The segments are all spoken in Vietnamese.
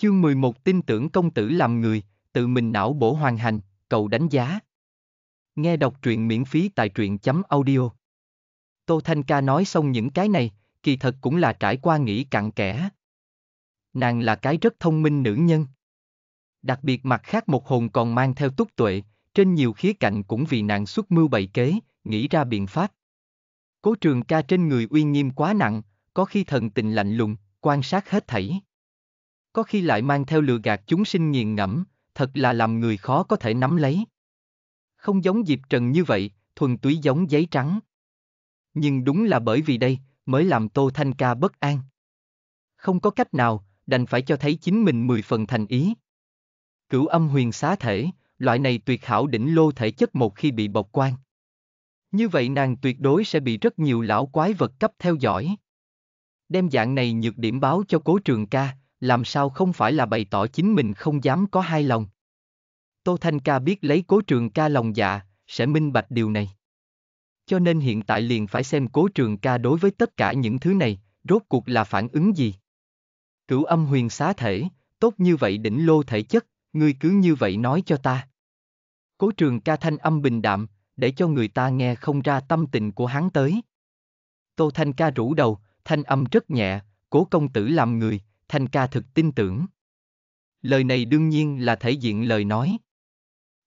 Chương 11 tin tưởng công tử làm người, tự mình não bổ hoàn hành, cầu đánh giá. Nghe đọc truyện miễn phí tại truyện chấm audio. Tô Thanh Ca nói xong những cái này, kỳ thật cũng là trải qua nghĩ cặn kẽ. Nàng là cái rất thông minh nữ nhân. Đặc biệt mặt khác một hồn còn mang theo túc tuệ, trên nhiều khía cạnh cũng vì nàng xuất mưu bày kế, nghĩ ra biện pháp. Cố trường ca trên người uy nghiêm quá nặng, có khi thần tình lạnh lùng, quan sát hết thảy có khi lại mang theo lừa gạt chúng sinh nghiền ngẫm, thật là làm người khó có thể nắm lấy. Không giống Diệp Trần như vậy, thuần túy giống giấy trắng. Nhưng đúng là bởi vì đây, mới làm Tô Thanh Ca bất an. Không có cách nào, đành phải cho thấy chính mình mười phần thành ý. Cửu âm huyền xá thể, loại này tuyệt hảo đỉnh lô thể chất một khi bị bộc quan. Như vậy nàng tuyệt đối sẽ bị rất nhiều lão quái vật cấp theo dõi. Đem dạng này nhược điểm báo cho cố trường ca, làm sao không phải là bày tỏ chính mình không dám có hai lòng. Tô Thanh Ca biết lấy cố trường ca lòng dạ, sẽ minh bạch điều này. Cho nên hiện tại liền phải xem cố trường ca đối với tất cả những thứ này, rốt cuộc là phản ứng gì. Cửu âm huyền xá thể, tốt như vậy đỉnh lô thể chất, ngươi cứ như vậy nói cho ta. Cố trường ca thanh âm bình đạm, để cho người ta nghe không ra tâm tình của hắn tới. Tô Thanh ca rủ đầu, thanh âm rất nhẹ, cố công tử làm người, Thanh ca thực tin tưởng. Lời này đương nhiên là thể diện lời nói.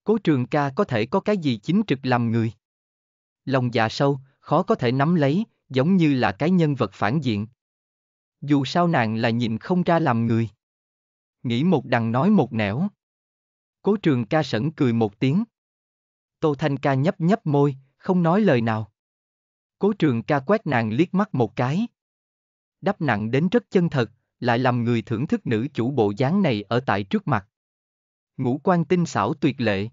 Cố trường ca có thể có cái gì chính trực làm người. Lòng dạ sâu, khó có thể nắm lấy, giống như là cái nhân vật phản diện. Dù sao nàng là nhìn không ra làm người. Nghĩ một đằng nói một nẻo. Cố trường ca sẵn cười một tiếng. Tô Thanh ca nhấp nhấp môi, không nói lời nào. Cố trường ca quét nàng liếc mắt một cái. Đắp nặng đến rất chân thật, lại làm người thưởng thức nữ chủ bộ dáng này ở tại trước mặt. Ngũ quan tinh xảo tuyệt lệ.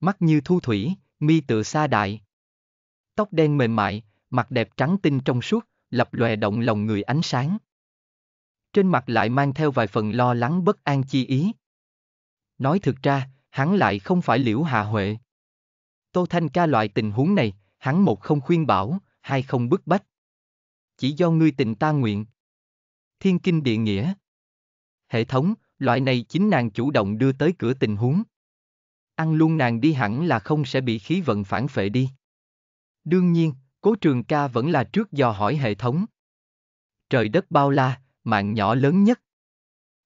Mắt như thu thủy, mi tựa xa đại. Tóc đen mềm mại, mặt đẹp trắng tinh trong suốt, lập lòe động lòng người ánh sáng. Trên mặt lại mang theo vài phần lo lắng bất an chi ý. Nói thực ra, hắn lại không phải liễu hạ huệ. Tô Thanh ca loại tình huống này, hắn một không khuyên bảo, hai không bức bách. Chỉ do ngươi tình ta nguyện thiên kinh địa nghĩa. Hệ thống, loại này chính nàng chủ động đưa tới cửa tình huống. Ăn luôn nàng đi hẳn là không sẽ bị khí vận phản phệ đi. Đương nhiên, cố trường ca vẫn là trước do hỏi hệ thống. Trời đất bao la, mạng nhỏ lớn nhất.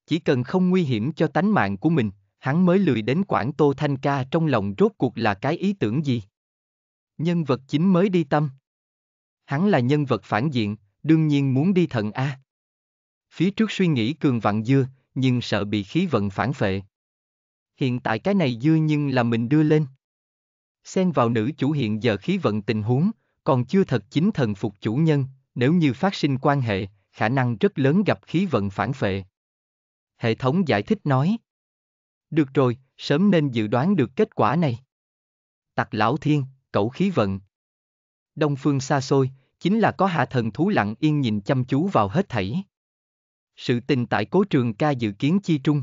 Chỉ cần không nguy hiểm cho tánh mạng của mình, hắn mới lười đến quản tô thanh ca trong lòng rốt cuộc là cái ý tưởng gì. Nhân vật chính mới đi tâm. Hắn là nhân vật phản diện, đương nhiên muốn đi thận A. Phía trước suy nghĩ cường vặn dưa, nhưng sợ bị khí vận phản phệ. Hiện tại cái này dưa nhưng là mình đưa lên. Xen vào nữ chủ hiện giờ khí vận tình huống, còn chưa thật chính thần phục chủ nhân, nếu như phát sinh quan hệ, khả năng rất lớn gặp khí vận phản phệ. Hệ thống giải thích nói. Được rồi, sớm nên dự đoán được kết quả này. Tặc lão thiên, cẩu khí vận. Đông phương xa xôi, chính là có hạ thần thú lặng yên nhìn chăm chú vào hết thảy sự tình tại cố trường ca dự kiến chi trung.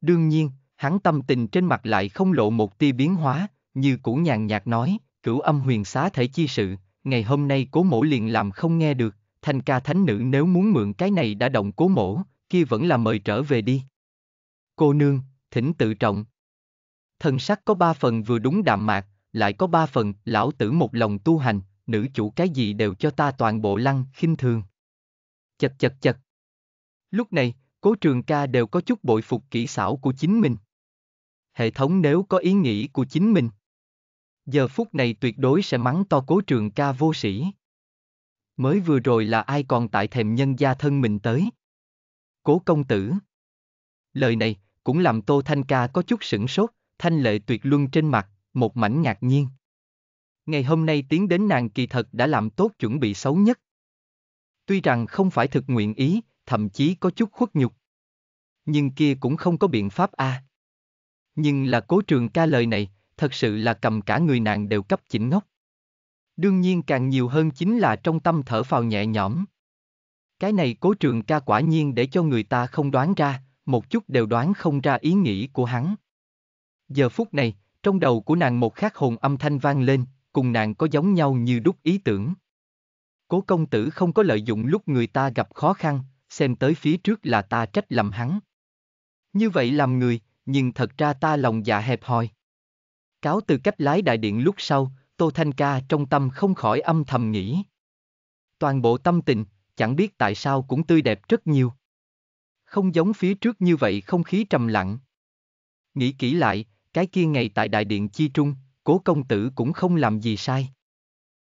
Đương nhiên, hắn tâm tình trên mặt lại không lộ một tia biến hóa, như cũ nhàn nhạt nói, cửu âm huyền xá thể chi sự, ngày hôm nay cố mổ liền làm không nghe được, thanh ca thánh nữ nếu muốn mượn cái này đã động cố mổ, kia vẫn là mời trở về đi. Cô nương, thỉnh tự trọng. Thần sắc có ba phần vừa đúng đạm mạc, lại có ba phần lão tử một lòng tu hành, nữ chủ cái gì đều cho ta toàn bộ lăng khinh thường. Chật chật chật, Lúc này, cố trường ca đều có chút bội phục kỹ xảo của chính mình. Hệ thống nếu có ý nghĩ của chính mình. Giờ phút này tuyệt đối sẽ mắng to cố trường ca vô sĩ. Mới vừa rồi là ai còn tại thèm nhân gia thân mình tới. Cố công tử. Lời này, cũng làm Tô Thanh Ca có chút sửng sốt, thanh lệ tuyệt luân trên mặt, một mảnh ngạc nhiên. Ngày hôm nay tiến đến nàng kỳ thật đã làm tốt chuẩn bị xấu nhất. Tuy rằng không phải thực nguyện ý, thậm chí có chút khuất nhục. Nhưng kia cũng không có biện pháp a. À. Nhưng là cố trường ca lời này, thật sự là cầm cả người nàng đều cấp chỉnh ngốc. Đương nhiên càng nhiều hơn chính là trong tâm thở phào nhẹ nhõm. Cái này cố trường ca quả nhiên để cho người ta không đoán ra, một chút đều đoán không ra ý nghĩ của hắn. Giờ phút này, trong đầu của nàng một khắc hồn âm thanh vang lên, cùng nàng có giống nhau như đúc ý tưởng. Cố công tử không có lợi dụng lúc người ta gặp khó khăn, xem tới phía trước là ta trách lầm hắn. Như vậy làm người, nhưng thật ra ta lòng dạ hẹp hòi. Cáo từ cách lái đại điện lúc sau, Tô Thanh Ca trong tâm không khỏi âm thầm nghĩ. Toàn bộ tâm tình, chẳng biết tại sao cũng tươi đẹp rất nhiều. Không giống phía trước như vậy không khí trầm lặng. Nghĩ kỹ lại, cái kia ngày tại đại điện chi trung, cố công tử cũng không làm gì sai.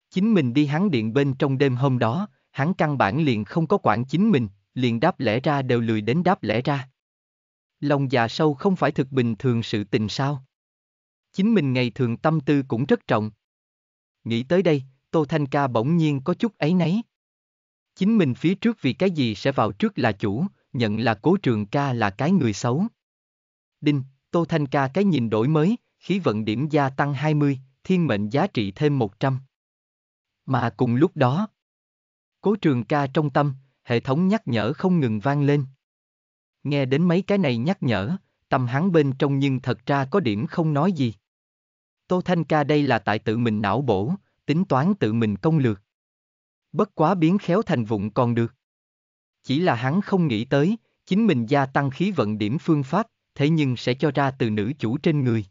Chính mình đi hắn điện bên trong đêm hôm đó, hắn căn bản liền không có quản chính mình, liền đáp lẽ ra đều lười đến đáp lẽ ra. Lòng già sâu không phải thực bình thường sự tình sao. Chính mình ngày thường tâm tư cũng rất trọng. Nghĩ tới đây, Tô Thanh Ca bỗng nhiên có chút ấy nấy. Chính mình phía trước vì cái gì sẽ vào trước là chủ, nhận là cố trường ca là cái người xấu. Đinh, Tô Thanh Ca cái nhìn đổi mới, khí vận điểm gia tăng 20, thiên mệnh giá trị thêm 100. Mà cùng lúc đó, cố trường ca trong tâm, hệ thống nhắc nhở không ngừng vang lên. Nghe đến mấy cái này nhắc nhở, tâm hắn bên trong nhưng thật ra có điểm không nói gì. Tô Thanh Ca đây là tại tự mình não bổ, tính toán tự mình công lược. Bất quá biến khéo thành vụng còn được. Chỉ là hắn không nghĩ tới, chính mình gia tăng khí vận điểm phương pháp, thế nhưng sẽ cho ra từ nữ chủ trên người.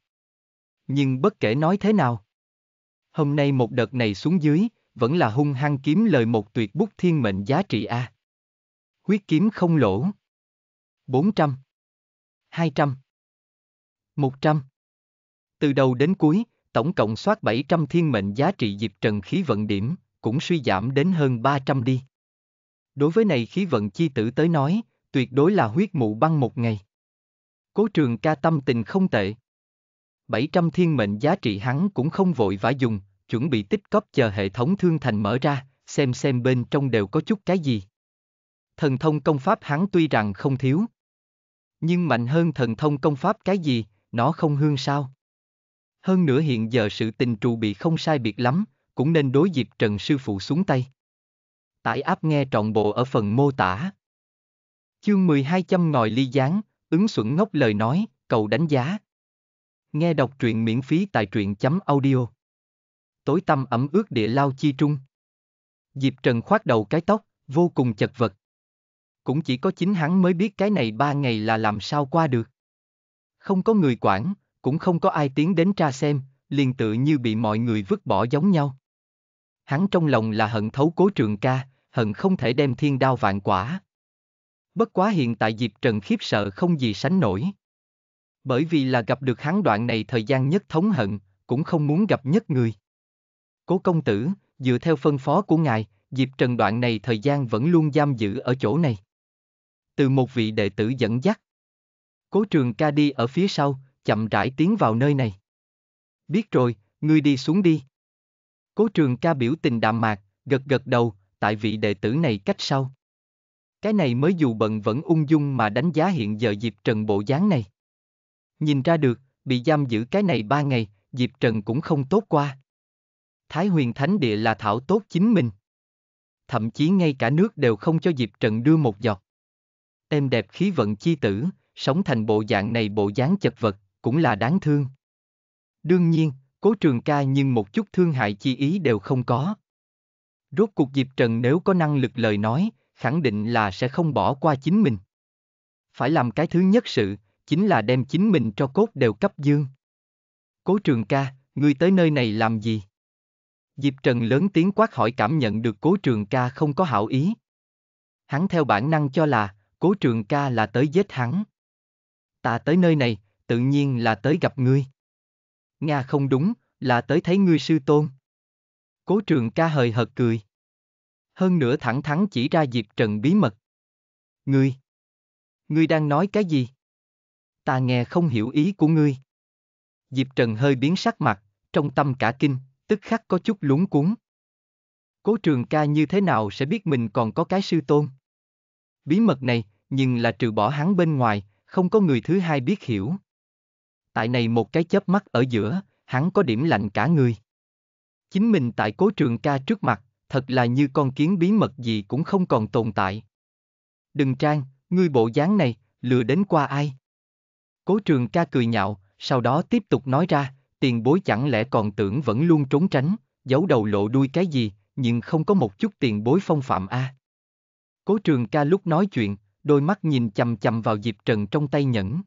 Nhưng bất kể nói thế nào. Hôm nay một đợt này xuống dưới, vẫn là hung hăng kiếm lời một tuyệt bút thiên mệnh giá trị A. Huyết kiếm không lỗ. 400. 200. 100. Từ đầu đến cuối, tổng cộng soát 700 thiên mệnh giá trị dịp Trần khí vận điểm, cũng suy giảm đến hơn 300 đi. Đối với này khí vận chi tử tới nói, tuyệt đối là huyết mụ băng một ngày. Cố trường ca tâm tình không tệ. 700 thiên mệnh giá trị hắn cũng không vội vã dùng, chuẩn bị tích cóp chờ hệ thống thương thành mở ra, xem xem bên trong đều có chút cái gì thần thông công pháp hắn tuy rằng không thiếu. Nhưng mạnh hơn thần thông công pháp cái gì, nó không hương sao. Hơn nữa hiện giờ sự tình trù bị không sai biệt lắm, cũng nên đối dịp Trần Sư Phụ xuống tay. Tải áp nghe trọn bộ ở phần mô tả. Chương 12 châm ngòi ly gián, ứng xuẩn ngốc lời nói, cầu đánh giá. Nghe đọc truyện miễn phí tại truyện chấm audio. Tối tâm ẩm ướt địa lao chi trung. dịp Trần khoát đầu cái tóc, vô cùng chật vật cũng chỉ có chính hắn mới biết cái này ba ngày là làm sao qua được. Không có người quản, cũng không có ai tiến đến tra xem, liền tự như bị mọi người vứt bỏ giống nhau. Hắn trong lòng là hận thấu cố trường ca, hận không thể đem thiên đao vạn quả. Bất quá hiện tại dịp Trần khiếp sợ không gì sánh nổi. Bởi vì là gặp được hắn đoạn này thời gian nhất thống hận, cũng không muốn gặp nhất người. Cố công tử, dựa theo phân phó của ngài, dịp Trần đoạn này thời gian vẫn luôn giam giữ ở chỗ này từ một vị đệ tử dẫn dắt. Cố trường ca đi ở phía sau, chậm rãi tiến vào nơi này. Biết rồi, ngươi đi xuống đi. Cố trường ca biểu tình đạm mạc, gật gật đầu, tại vị đệ tử này cách sau. Cái này mới dù bận vẫn ung dung mà đánh giá hiện giờ Diệp Trần bộ dáng này. Nhìn ra được, bị giam giữ cái này ba ngày, Diệp Trần cũng không tốt qua. Thái huyền thánh địa là thảo tốt chính mình. Thậm chí ngay cả nước đều không cho Diệp Trần đưa một giọt em đẹp khí vận chi tử, sống thành bộ dạng này bộ dáng chật vật, cũng là đáng thương. Đương nhiên, cố trường ca nhưng một chút thương hại chi ý đều không có. Rốt cuộc Diệp Trần nếu có năng lực lời nói, khẳng định là sẽ không bỏ qua chính mình. Phải làm cái thứ nhất sự, chính là đem chính mình cho cốt đều cấp dương. Cố trường ca, ngươi tới nơi này làm gì? Diệp Trần lớn tiếng quát hỏi cảm nhận được cố trường ca không có hảo ý. Hắn theo bản năng cho là, Cố trường ca là tới giết hắn. Ta tới nơi này, tự nhiên là tới gặp ngươi. Nga không đúng, là tới thấy ngươi sư tôn. Cố trường ca hời hợt cười. Hơn nữa thẳng thắn chỉ ra Diệp Trần bí mật. Ngươi! Ngươi đang nói cái gì? Ta nghe không hiểu ý của ngươi. Diệp Trần hơi biến sắc mặt, trong tâm cả kinh, tức khắc có chút lúng cuốn. Cố trường ca như thế nào sẽ biết mình còn có cái sư tôn? Bí mật này, nhưng là trừ bỏ hắn bên ngoài, không có người thứ hai biết hiểu. Tại này một cái chớp mắt ở giữa, hắn có điểm lạnh cả người. Chính mình tại cố trường ca trước mặt, thật là như con kiến bí mật gì cũng không còn tồn tại. Đừng trang, ngươi bộ dáng này, lừa đến qua ai? Cố trường ca cười nhạo, sau đó tiếp tục nói ra, tiền bối chẳng lẽ còn tưởng vẫn luôn trốn tránh, giấu đầu lộ đuôi cái gì, nhưng không có một chút tiền bối phong phạm a. À. Cố trường ca lúc nói chuyện, đôi mắt nhìn chầm chầm vào Diệp Trần trong tay nhẫn.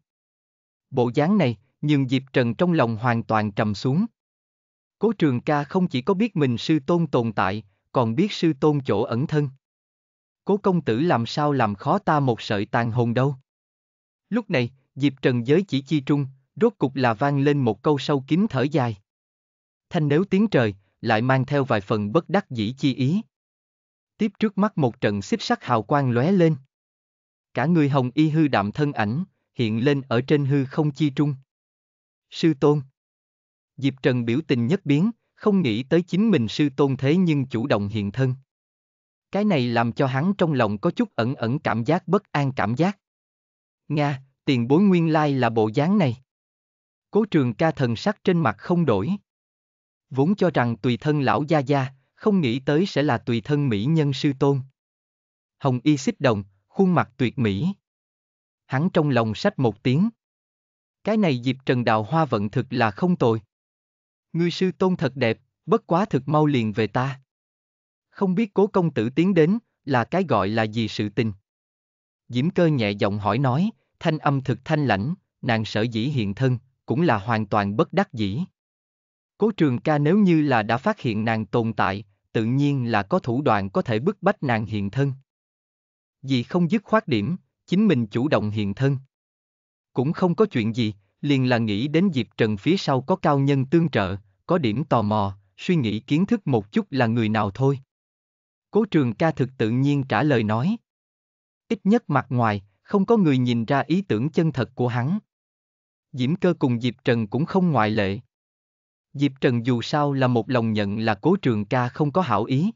Bộ dáng này, nhưng Diệp Trần trong lòng hoàn toàn trầm xuống. Cố trường ca không chỉ có biết mình sư tôn tồn tại, còn biết sư tôn chỗ ẩn thân. Cố công tử làm sao làm khó ta một sợi tàn hồn đâu. Lúc này, Diệp Trần giới chỉ chi trung, rốt cục là vang lên một câu sâu kín thở dài. Thanh nếu tiếng trời, lại mang theo vài phần bất đắc dĩ chi ý tiếp trước mắt một trận xích sắc hào quang lóe lên. Cả người hồng y hư đạm thân ảnh, hiện lên ở trên hư không chi trung. Sư tôn. Diệp Trần biểu tình nhất biến, không nghĩ tới chính mình sư tôn thế nhưng chủ động hiện thân. Cái này làm cho hắn trong lòng có chút ẩn ẩn cảm giác bất an cảm giác. Nga, tiền bối nguyên lai là bộ dáng này. Cố trường ca thần sắc trên mặt không đổi. Vốn cho rằng tùy thân lão gia gia, không nghĩ tới sẽ là tùy thân mỹ nhân sư tôn. Hồng y xích đồng, khuôn mặt tuyệt mỹ. Hắn trong lòng sách một tiếng. Cái này dịp Trần Đào Hoa vận thực là không tồi. Ngươi sư tôn thật đẹp, bất quá thực mau liền về ta. Không biết cố công tử tiến đến, là cái gọi là gì sự tình. Diễm cơ nhẹ giọng hỏi nói, thanh âm thực thanh lãnh, nàng sở dĩ hiện thân, cũng là hoàn toàn bất đắc dĩ. Cố trường ca nếu như là đã phát hiện nàng tồn tại, tự nhiên là có thủ đoạn có thể bức bách nàng hiện thân. vì không dứt khoát điểm, chính mình chủ động hiện thân. Cũng không có chuyện gì, liền là nghĩ đến Diệp Trần phía sau có cao nhân tương trợ, có điểm tò mò, suy nghĩ kiến thức một chút là người nào thôi. Cố trường ca thực tự nhiên trả lời nói. Ít nhất mặt ngoài, không có người nhìn ra ý tưởng chân thật của hắn. Diễm cơ cùng Diệp Trần cũng không ngoại lệ. Diệp Trần dù sao là một lòng nhận là cố trường ca không có hảo ý.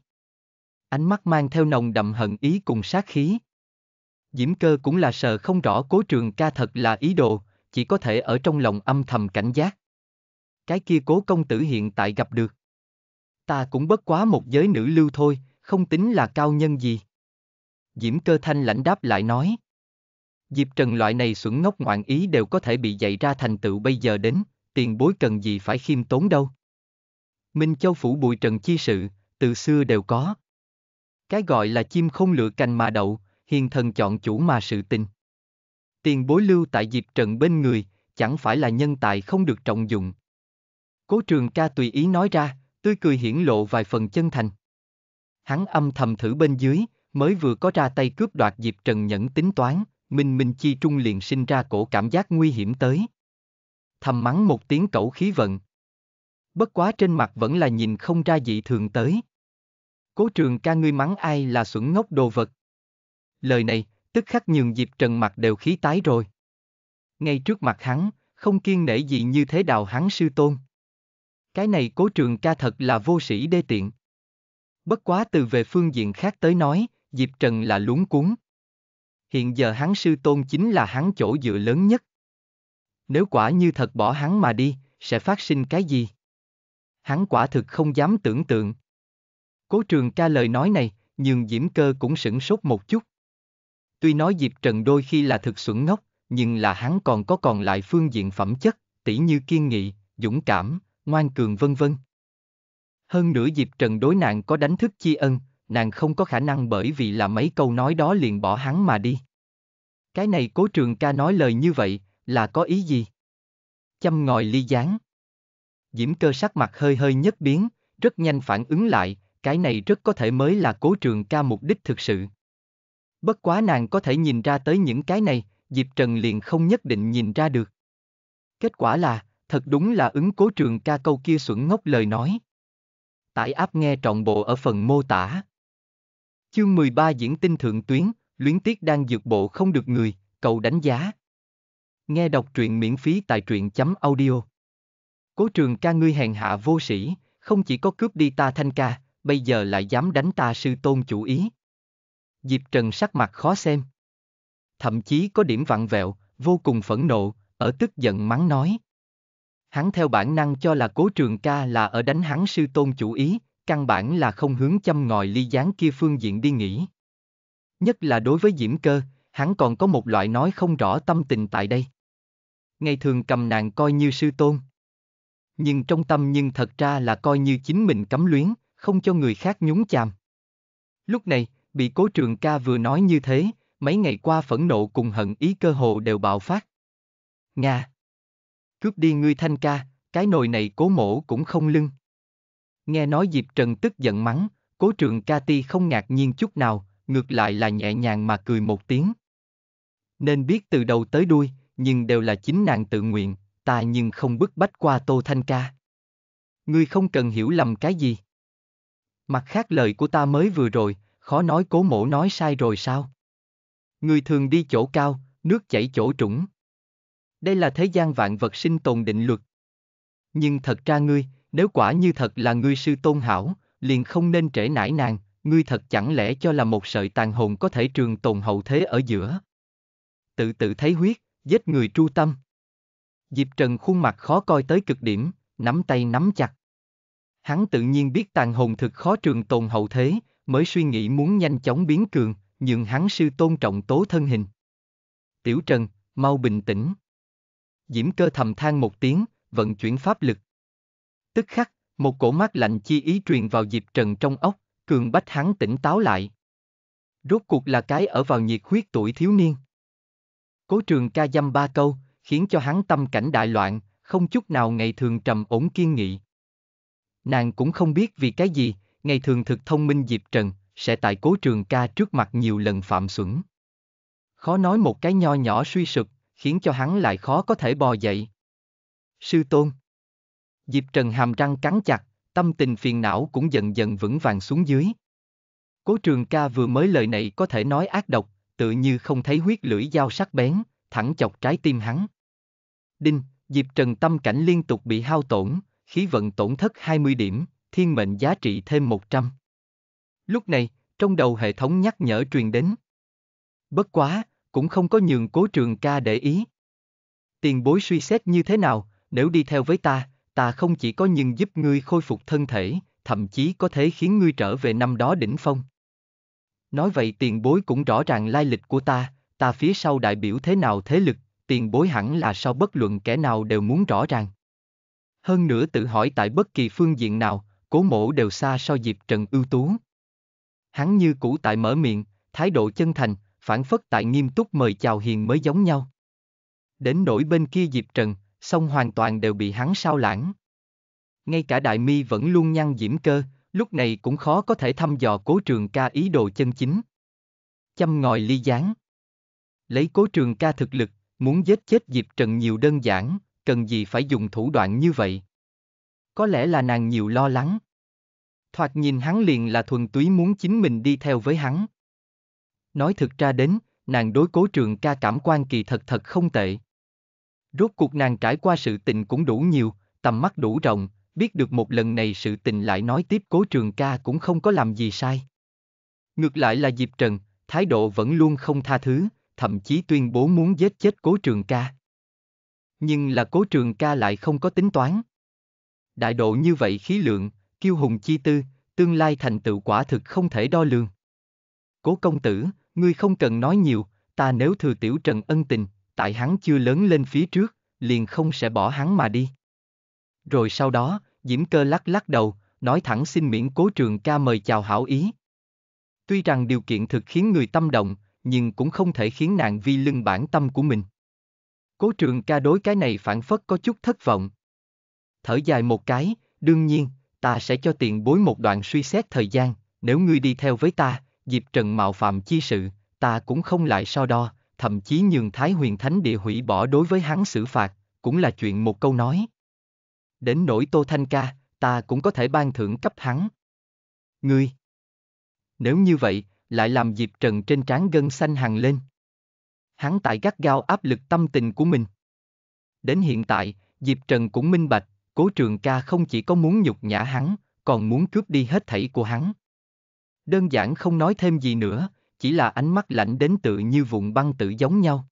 Ánh mắt mang theo nồng đậm hận ý cùng sát khí. Diễm cơ cũng là sợ không rõ cố trường ca thật là ý đồ, chỉ có thể ở trong lòng âm thầm cảnh giác. Cái kia cố công tử hiện tại gặp được. Ta cũng bất quá một giới nữ lưu thôi, không tính là cao nhân gì. Diễm cơ thanh lãnh đáp lại nói. Diệp Trần loại này xuẩn ngốc ngoạn ý đều có thể bị dạy ra thành tựu bây giờ đến, tiền bối cần gì phải khiêm tốn đâu. Minh Châu Phủ Bùi Trần Chi Sự, từ xưa đều có. Cái gọi là chim không lựa cành mà đậu, hiền thần chọn chủ mà sự tình. Tiền bối lưu tại dịp Trần bên người, chẳng phải là nhân tài không được trọng dụng. Cố trường ca tùy ý nói ra, tươi cười hiển lộ vài phần chân thành. Hắn âm thầm thử bên dưới, mới vừa có ra tay cướp đoạt dịp Trần nhẫn tính toán, Minh Minh Chi Trung liền sinh ra cổ cảm giác nguy hiểm tới thầm mắng một tiếng cẩu khí vận. Bất quá trên mặt vẫn là nhìn không ra dị thường tới. Cố trường ca ngươi mắng ai là xuẩn ngốc đồ vật. Lời này, tức khắc nhường dịp trần mặt đều khí tái rồi. Ngay trước mặt hắn, không kiên nể gì như thế đào hắn sư tôn. Cái này cố trường ca thật là vô sĩ đê tiện. Bất quá từ về phương diện khác tới nói, Diệp Trần là luống cuốn. Hiện giờ hắn sư tôn chính là hắn chỗ dựa lớn nhất. Nếu quả như thật bỏ hắn mà đi, sẽ phát sinh cái gì? Hắn quả thực không dám tưởng tượng. Cố trường ca lời nói này, nhưng Diễm Cơ cũng sửng sốt một chút. Tuy nói Diệp Trần đôi khi là thực xuẩn ngốc, nhưng là hắn còn có còn lại phương diện phẩm chất, tỉ như kiên nghị, dũng cảm, ngoan cường vân vân. Hơn nữa Diệp Trần đối nạn có đánh thức chi ân, nàng không có khả năng bởi vì là mấy câu nói đó liền bỏ hắn mà đi. Cái này cố trường ca nói lời như vậy, là có ý gì? Châm ngòi ly gián. Diễm cơ sắc mặt hơi hơi nhất biến, rất nhanh phản ứng lại, cái này rất có thể mới là cố trường ca mục đích thực sự. Bất quá nàng có thể nhìn ra tới những cái này, Diệp Trần liền không nhất định nhìn ra được. Kết quả là, thật đúng là ứng cố trường ca câu kia xuẩn ngốc lời nói. Tải áp nghe trọn bộ ở phần mô tả. Chương 13 diễn tinh thượng tuyến, luyến tiếc đang dược bộ không được người, cầu đánh giá. Nghe đọc truyện miễn phí tại truyện.audio. chấm Cố trường ca ngươi hèn hạ vô sĩ, không chỉ có cướp đi ta thanh ca, bây giờ lại dám đánh ta sư tôn chủ ý. Diệp Trần sắc mặt khó xem. Thậm chí có điểm vặn vẹo, vô cùng phẫn nộ, ở tức giận mắng nói. Hắn theo bản năng cho là cố trường ca là ở đánh hắn sư tôn chủ ý, căn bản là không hướng châm ngòi ly gián kia phương diện đi nghỉ. Nhất là đối với Diễm Cơ, hắn còn có một loại nói không rõ tâm tình tại đây ngày thường cầm nàng coi như sư tôn. Nhưng trong tâm nhưng thật ra là coi như chính mình cấm luyến, không cho người khác nhúng chàm. Lúc này, bị cố trường ca vừa nói như thế, mấy ngày qua phẫn nộ cùng hận ý cơ hồ đều bạo phát. Nga! Cướp đi ngươi thanh ca, cái nồi này cố mổ cũng không lưng. Nghe nói Diệp Trần tức giận mắng, cố trường ca ti không ngạc nhiên chút nào, ngược lại là nhẹ nhàng mà cười một tiếng. Nên biết từ đầu tới đuôi, nhưng đều là chính nàng tự nguyện, ta nhưng không bức bách qua Tô Thanh Ca. Ngươi không cần hiểu lầm cái gì. Mặt khác lời của ta mới vừa rồi, khó nói cố mổ nói sai rồi sao? Ngươi thường đi chỗ cao, nước chảy chỗ trũng. Đây là thế gian vạn vật sinh tồn định luật. Nhưng thật ra ngươi, nếu quả như thật là ngươi sư tôn hảo, liền không nên trễ nải nàng, ngươi thật chẳng lẽ cho là một sợi tàn hồn có thể trường tồn hậu thế ở giữa. Tự tự thấy huyết, giết người tru tâm. Diệp Trần khuôn mặt khó coi tới cực điểm, nắm tay nắm chặt. Hắn tự nhiên biết tàn hồn thực khó trường tồn hậu thế, mới suy nghĩ muốn nhanh chóng biến cường, nhưng hắn sư tôn trọng tố thân hình. Tiểu Trần, mau bình tĩnh. Diễm cơ thầm than một tiếng, vận chuyển pháp lực. Tức khắc, một cổ mát lạnh chi ý truyền vào Diệp Trần trong ốc, cường bách hắn tỉnh táo lại. Rốt cuộc là cái ở vào nhiệt huyết tuổi thiếu niên. Cố trường ca dăm ba câu, khiến cho hắn tâm cảnh đại loạn, không chút nào ngày thường trầm ổn kiên nghị. Nàng cũng không biết vì cái gì, ngày thường thực thông minh Diệp Trần, sẽ tại cố trường ca trước mặt nhiều lần phạm xuẩn. Khó nói một cái nho nhỏ suy sụp, khiến cho hắn lại khó có thể bò dậy. Sư tôn. Diệp Trần hàm răng cắn chặt, tâm tình phiền não cũng dần dần vững vàng xuống dưới. Cố trường ca vừa mới lời này có thể nói ác độc, tự như không thấy huyết lưỡi dao sắc bén, thẳng chọc trái tim hắn. Đinh, Diệp Trần tâm cảnh liên tục bị hao tổn, khí vận tổn thất 20 điểm, thiên mệnh giá trị thêm 100. Lúc này, trong đầu hệ thống nhắc nhở truyền đến. Bất quá, cũng không có nhường cố trường ca để ý. Tiền bối suy xét như thế nào, nếu đi theo với ta, ta không chỉ có nhưng giúp ngươi khôi phục thân thể, thậm chí có thể khiến ngươi trở về năm đó đỉnh phong. Nói vậy tiền bối cũng rõ ràng lai lịch của ta, ta phía sau đại biểu thế nào thế lực, tiền bối hẳn là sau bất luận kẻ nào đều muốn rõ ràng. Hơn nữa tự hỏi tại bất kỳ phương diện nào, cố mổ đều xa so dịp Trần ưu tú. Hắn như cũ tại mở miệng, thái độ chân thành, phản phất tại nghiêm túc mời chào hiền mới giống nhau. Đến nỗi bên kia dịp Trần, song hoàn toàn đều bị hắn sao lãng. Ngay cả đại mi vẫn luôn nhăn diễm cơ, lúc này cũng khó có thể thăm dò cố trường ca ý đồ chân chính. Chăm ngòi ly gián. Lấy cố trường ca thực lực, muốn giết chết Diệp Trần nhiều đơn giản, cần gì phải dùng thủ đoạn như vậy. Có lẽ là nàng nhiều lo lắng. Thoạt nhìn hắn liền là thuần túy muốn chính mình đi theo với hắn. Nói thực ra đến, nàng đối cố trường ca cảm quan kỳ thật thật không tệ. Rốt cuộc nàng trải qua sự tình cũng đủ nhiều, tầm mắt đủ rộng, Biết được một lần này sự tình lại nói tiếp cố trường ca cũng không có làm gì sai. Ngược lại là Diệp Trần, thái độ vẫn luôn không tha thứ, thậm chí tuyên bố muốn giết chết cố trường ca. Nhưng là cố trường ca lại không có tính toán. Đại độ như vậy khí lượng, kiêu hùng chi tư, tương lai thành tựu quả thực không thể đo lường. Cố công tử, ngươi không cần nói nhiều, ta nếu thừa tiểu trần ân tình, tại hắn chưa lớn lên phía trước, liền không sẽ bỏ hắn mà đi. Rồi sau đó, Diễm cơ lắc lắc đầu, nói thẳng xin miễn cố trường ca mời chào hảo ý. Tuy rằng điều kiện thực khiến người tâm động, nhưng cũng không thể khiến nàng vi lưng bản tâm của mình. Cố trường ca đối cái này phản phất có chút thất vọng. Thở dài một cái, đương nhiên, ta sẽ cho tiền bối một đoạn suy xét thời gian, nếu ngươi đi theo với ta, dịp trần mạo phạm chi sự, ta cũng không lại so đo, thậm chí nhường Thái huyền thánh địa hủy bỏ đối với hắn xử phạt, cũng là chuyện một câu nói đến nỗi Tô Thanh Ca, ta cũng có thể ban thưởng cấp hắn. Ngươi! Nếu như vậy, lại làm Diệp Trần trên trán gân xanh hằng lên. Hắn tại gắt gao áp lực tâm tình của mình. Đến hiện tại, Diệp Trần cũng minh bạch, cố trường ca không chỉ có muốn nhục nhã hắn, còn muốn cướp đi hết thảy của hắn. Đơn giản không nói thêm gì nữa, chỉ là ánh mắt lạnh đến tự như vụn băng tự giống nhau.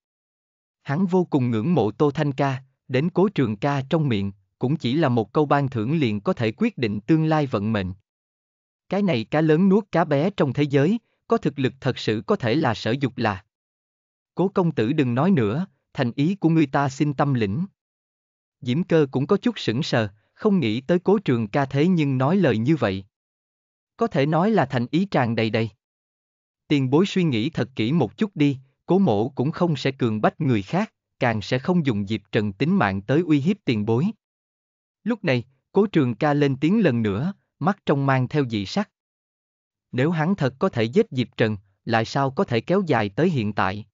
Hắn vô cùng ngưỡng mộ Tô Thanh Ca, đến cố trường ca trong miệng, cũng chỉ là một câu ban thưởng liền có thể quyết định tương lai vận mệnh. Cái này cá lớn nuốt cá bé trong thế giới, có thực lực thật sự có thể là sở dục là. Cố công tử đừng nói nữa, thành ý của người ta xin tâm lĩnh. Diễm cơ cũng có chút sững sờ, không nghĩ tới cố trường ca thế nhưng nói lời như vậy. Có thể nói là thành ý tràn đầy đầy. Tiền bối suy nghĩ thật kỹ một chút đi, cố mộ cũng không sẽ cường bách người khác, càng sẽ không dùng dịp trần tính mạng tới uy hiếp tiền bối. Lúc này, cố trường ca lên tiếng lần nữa, mắt trong mang theo dị sắc. Nếu hắn thật có thể giết Diệp Trần, lại sao có thể kéo dài tới hiện tại?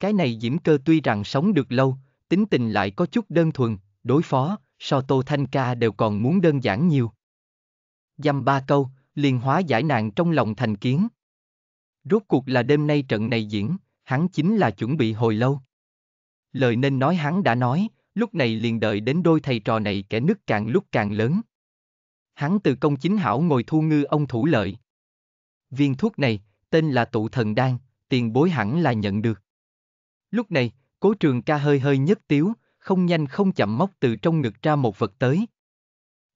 Cái này Diễm Cơ tuy rằng sống được lâu, tính tình lại có chút đơn thuần, đối phó, so Tô Thanh Ca đều còn muốn đơn giản nhiều. Dăm ba câu, liền hóa giải nạn trong lòng thành kiến. Rốt cuộc là đêm nay trận này diễn, hắn chính là chuẩn bị hồi lâu. Lời nên nói hắn đã nói, lúc này liền đợi đến đôi thầy trò này kẻ nứt càng lúc càng lớn. Hắn từ công chính hảo ngồi thu ngư ông thủ lợi. Viên thuốc này, tên là tụ thần đan, tiền bối hẳn là nhận được. Lúc này, cố trường ca hơi hơi nhất tiếu, không nhanh không chậm móc từ trong ngực ra một vật tới.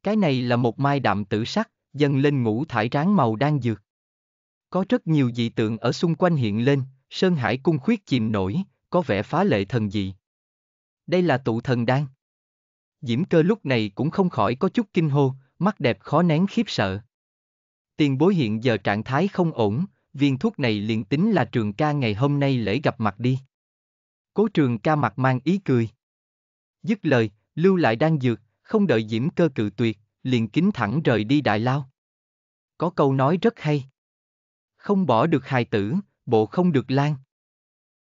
Cái này là một mai đạm tử sắc, dần lên ngũ thải ráng màu đang dược. Có rất nhiều dị tượng ở xung quanh hiện lên, Sơn Hải cung khuyết chìm nổi, có vẻ phá lệ thần dị đây là tụ thần đan. Diễm cơ lúc này cũng không khỏi có chút kinh hô, mắt đẹp khó nén khiếp sợ. Tiền bối hiện giờ trạng thái không ổn, viên thuốc này liền tính là trường ca ngày hôm nay lễ gặp mặt đi. Cố trường ca mặt mang ý cười. Dứt lời, lưu lại đang dược, không đợi diễm cơ cự tuyệt, liền kính thẳng rời đi đại lao. Có câu nói rất hay. Không bỏ được hài tử, bộ không được lan.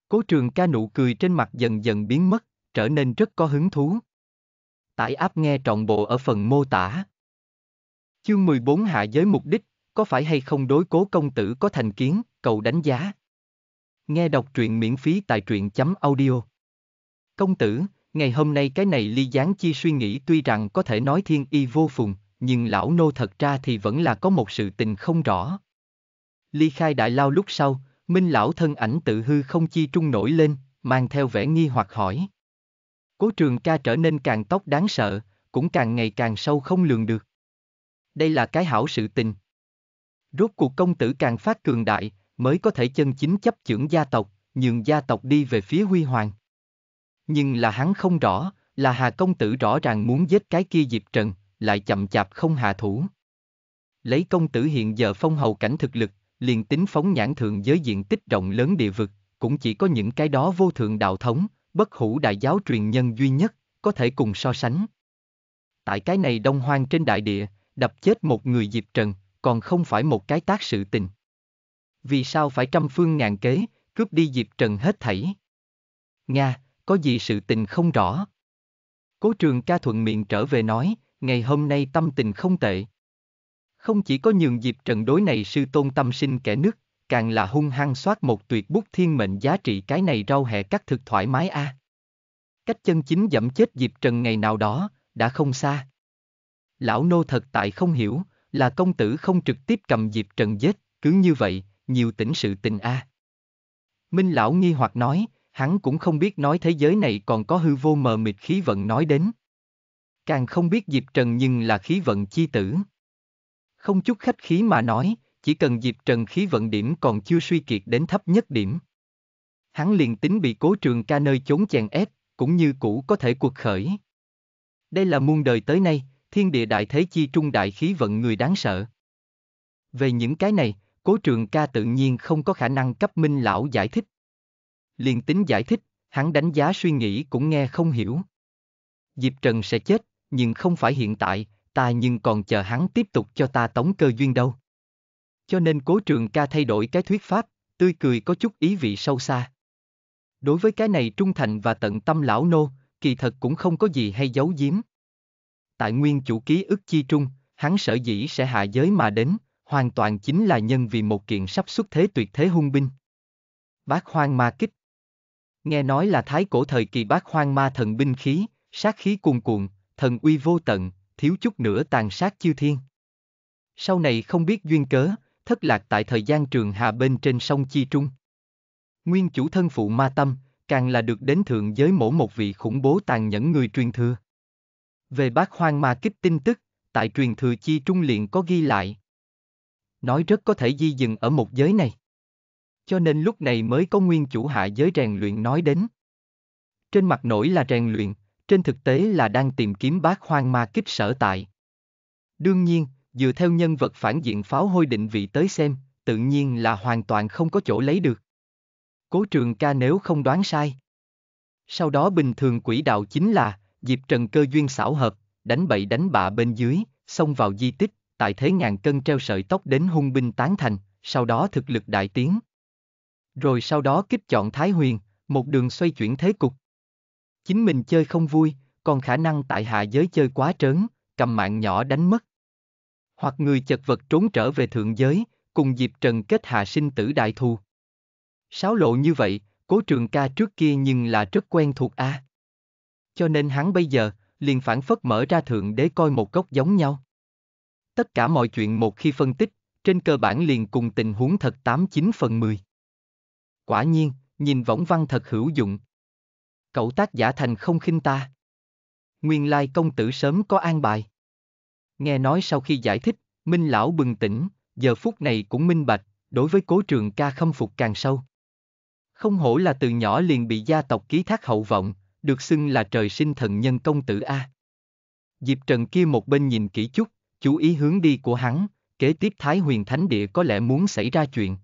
Cố trường ca nụ cười trên mặt dần dần biến mất, trở nên rất có hứng thú. Tải app nghe trọn bộ ở phần mô tả. Chương 14 hạ giới mục đích, có phải hay không đối cố công tử có thành kiến, cầu đánh giá. Nghe đọc truyện miễn phí tại truyện.audio. chấm Công tử, ngày hôm nay cái này ly gián chi suy nghĩ tuy rằng có thể nói thiên y vô phùng, nhưng lão nô thật ra thì vẫn là có một sự tình không rõ. Ly khai đại lao lúc sau, minh lão thân ảnh tự hư không chi trung nổi lên, mang theo vẻ nghi hoặc hỏi. Cố trường ca trở nên càng tóc đáng sợ, cũng càng ngày càng sâu không lường được. Đây là cái hảo sự tình. Rốt cuộc công tử càng phát cường đại, mới có thể chân chính chấp chưởng gia tộc, nhường gia tộc đi về phía huy hoàng. Nhưng là hắn không rõ, là Hà Công Tử rõ ràng muốn giết cái kia Diệp Trần, lại chậm chạp không hạ thủ. Lấy công tử hiện giờ phong hầu cảnh thực lực, liền tính phóng nhãn thượng giới diện tích rộng lớn địa vực, cũng chỉ có những cái đó vô thượng đạo thống, bất hủ đại giáo truyền nhân duy nhất, có thể cùng so sánh. Tại cái này đông hoang trên đại địa, đập chết một người Diệp Trần, còn không phải một cái tác sự tình. Vì sao phải trăm phương ngàn kế, cướp đi Diệp Trần hết thảy? Nga, có gì sự tình không rõ? Cố trường ca thuận miệng trở về nói, ngày hôm nay tâm tình không tệ. Không chỉ có nhường Diệp Trần đối này sư tôn tâm sinh kẻ nước càng là hung hăng soát một tuyệt bút thiên mệnh giá trị cái này rau hẹ cắt thực thoải mái a. À. Cách chân chính dẫm chết Diệp Trần ngày nào đó, đã không xa. Lão nô thật tại không hiểu, là công tử không trực tiếp cầm Diệp Trần giết, cứ như vậy, nhiều tỉnh sự tình a. À. Minh lão nghi hoặc nói, hắn cũng không biết nói thế giới này còn có hư vô mờ mịt khí vận nói đến. Càng không biết Diệp Trần nhưng là khí vận chi tử. Không chút khách khí mà nói, chỉ cần Diệp Trần khí vận điểm còn chưa suy kiệt đến thấp nhất điểm. Hắn liền tính bị cố trường ca nơi chốn chèn ép, cũng như cũ có thể cuộc khởi. Đây là muôn đời tới nay, thiên địa đại thế chi trung đại khí vận người đáng sợ. Về những cái này, cố trường ca tự nhiên không có khả năng cấp minh lão giải thích. Liền tính giải thích, hắn đánh giá suy nghĩ cũng nghe không hiểu. Diệp Trần sẽ chết, nhưng không phải hiện tại, ta nhưng còn chờ hắn tiếp tục cho ta tống cơ duyên đâu. Cho nên cố trường ca thay đổi cái thuyết pháp, tươi cười có chút ý vị sâu xa. Đối với cái này trung thành và tận tâm lão nô, kỳ thật cũng không có gì hay giấu giếm. Tại nguyên chủ ký ức chi trung, hắn sở dĩ sẽ hạ giới mà đến, hoàn toàn chính là nhân vì một kiện sắp xuất thế tuyệt thế hung binh. Bác hoang ma kích Nghe nói là thái cổ thời kỳ bác hoang ma thần binh khí, sát khí cuồn cuộn, thần uy vô tận, thiếu chút nữa tàn sát chiêu thiên. Sau này không biết duyên cớ, thất lạc tại thời gian trường hà bên trên sông Chi Trung. Nguyên chủ thân phụ ma tâm, càng là được đến thượng giới mổ một vị khủng bố tàn nhẫn người truyền thừa. Về bác hoang ma kích tin tức, tại truyền thừa Chi Trung liền có ghi lại. Nói rất có thể di dừng ở một giới này. Cho nên lúc này mới có nguyên chủ hạ giới rèn luyện nói đến. Trên mặt nổi là rèn luyện, trên thực tế là đang tìm kiếm bác hoang ma kích sở tại. Đương nhiên, dựa theo nhân vật phản diện pháo hôi định vị tới xem, tự nhiên là hoàn toàn không có chỗ lấy được. Cố trường ca nếu không đoán sai. Sau đó bình thường quỹ đạo chính là, Diệp Trần cơ duyên xảo hợp, đánh bậy đánh bạ bên dưới, xông vào di tích, tại thế ngàn cân treo sợi tóc đến hung binh tán thành, sau đó thực lực đại tiến. Rồi sau đó kích chọn Thái Huyền, một đường xoay chuyển thế cục. Chính mình chơi không vui, còn khả năng tại hạ giới chơi quá trớn, cầm mạng nhỏ đánh mất hoặc người chật vật trốn trở về thượng giới, cùng Diệp Trần kết hạ sinh tử đại thù. Sáo lộ như vậy, cố trường ca trước kia nhưng là rất quen thuộc a. À. Cho nên hắn bây giờ, liền phản phất mở ra thượng đế coi một góc giống nhau. Tất cả mọi chuyện một khi phân tích, trên cơ bản liền cùng tình huống thật 89 phần 10. Quả nhiên, nhìn võng văn thật hữu dụng. Cậu tác giả thành không khinh ta. Nguyên lai công tử sớm có an bài. Nghe nói sau khi giải thích, Minh Lão bừng tỉnh, giờ phút này cũng minh bạch, đối với cố trường ca khâm phục càng sâu. Không hổ là từ nhỏ liền bị gia tộc ký thác hậu vọng, được xưng là trời sinh thần nhân công tử A. Diệp Trần kia một bên nhìn kỹ chút, chú ý hướng đi của hắn, kế tiếp Thái huyền thánh địa có lẽ muốn xảy ra chuyện.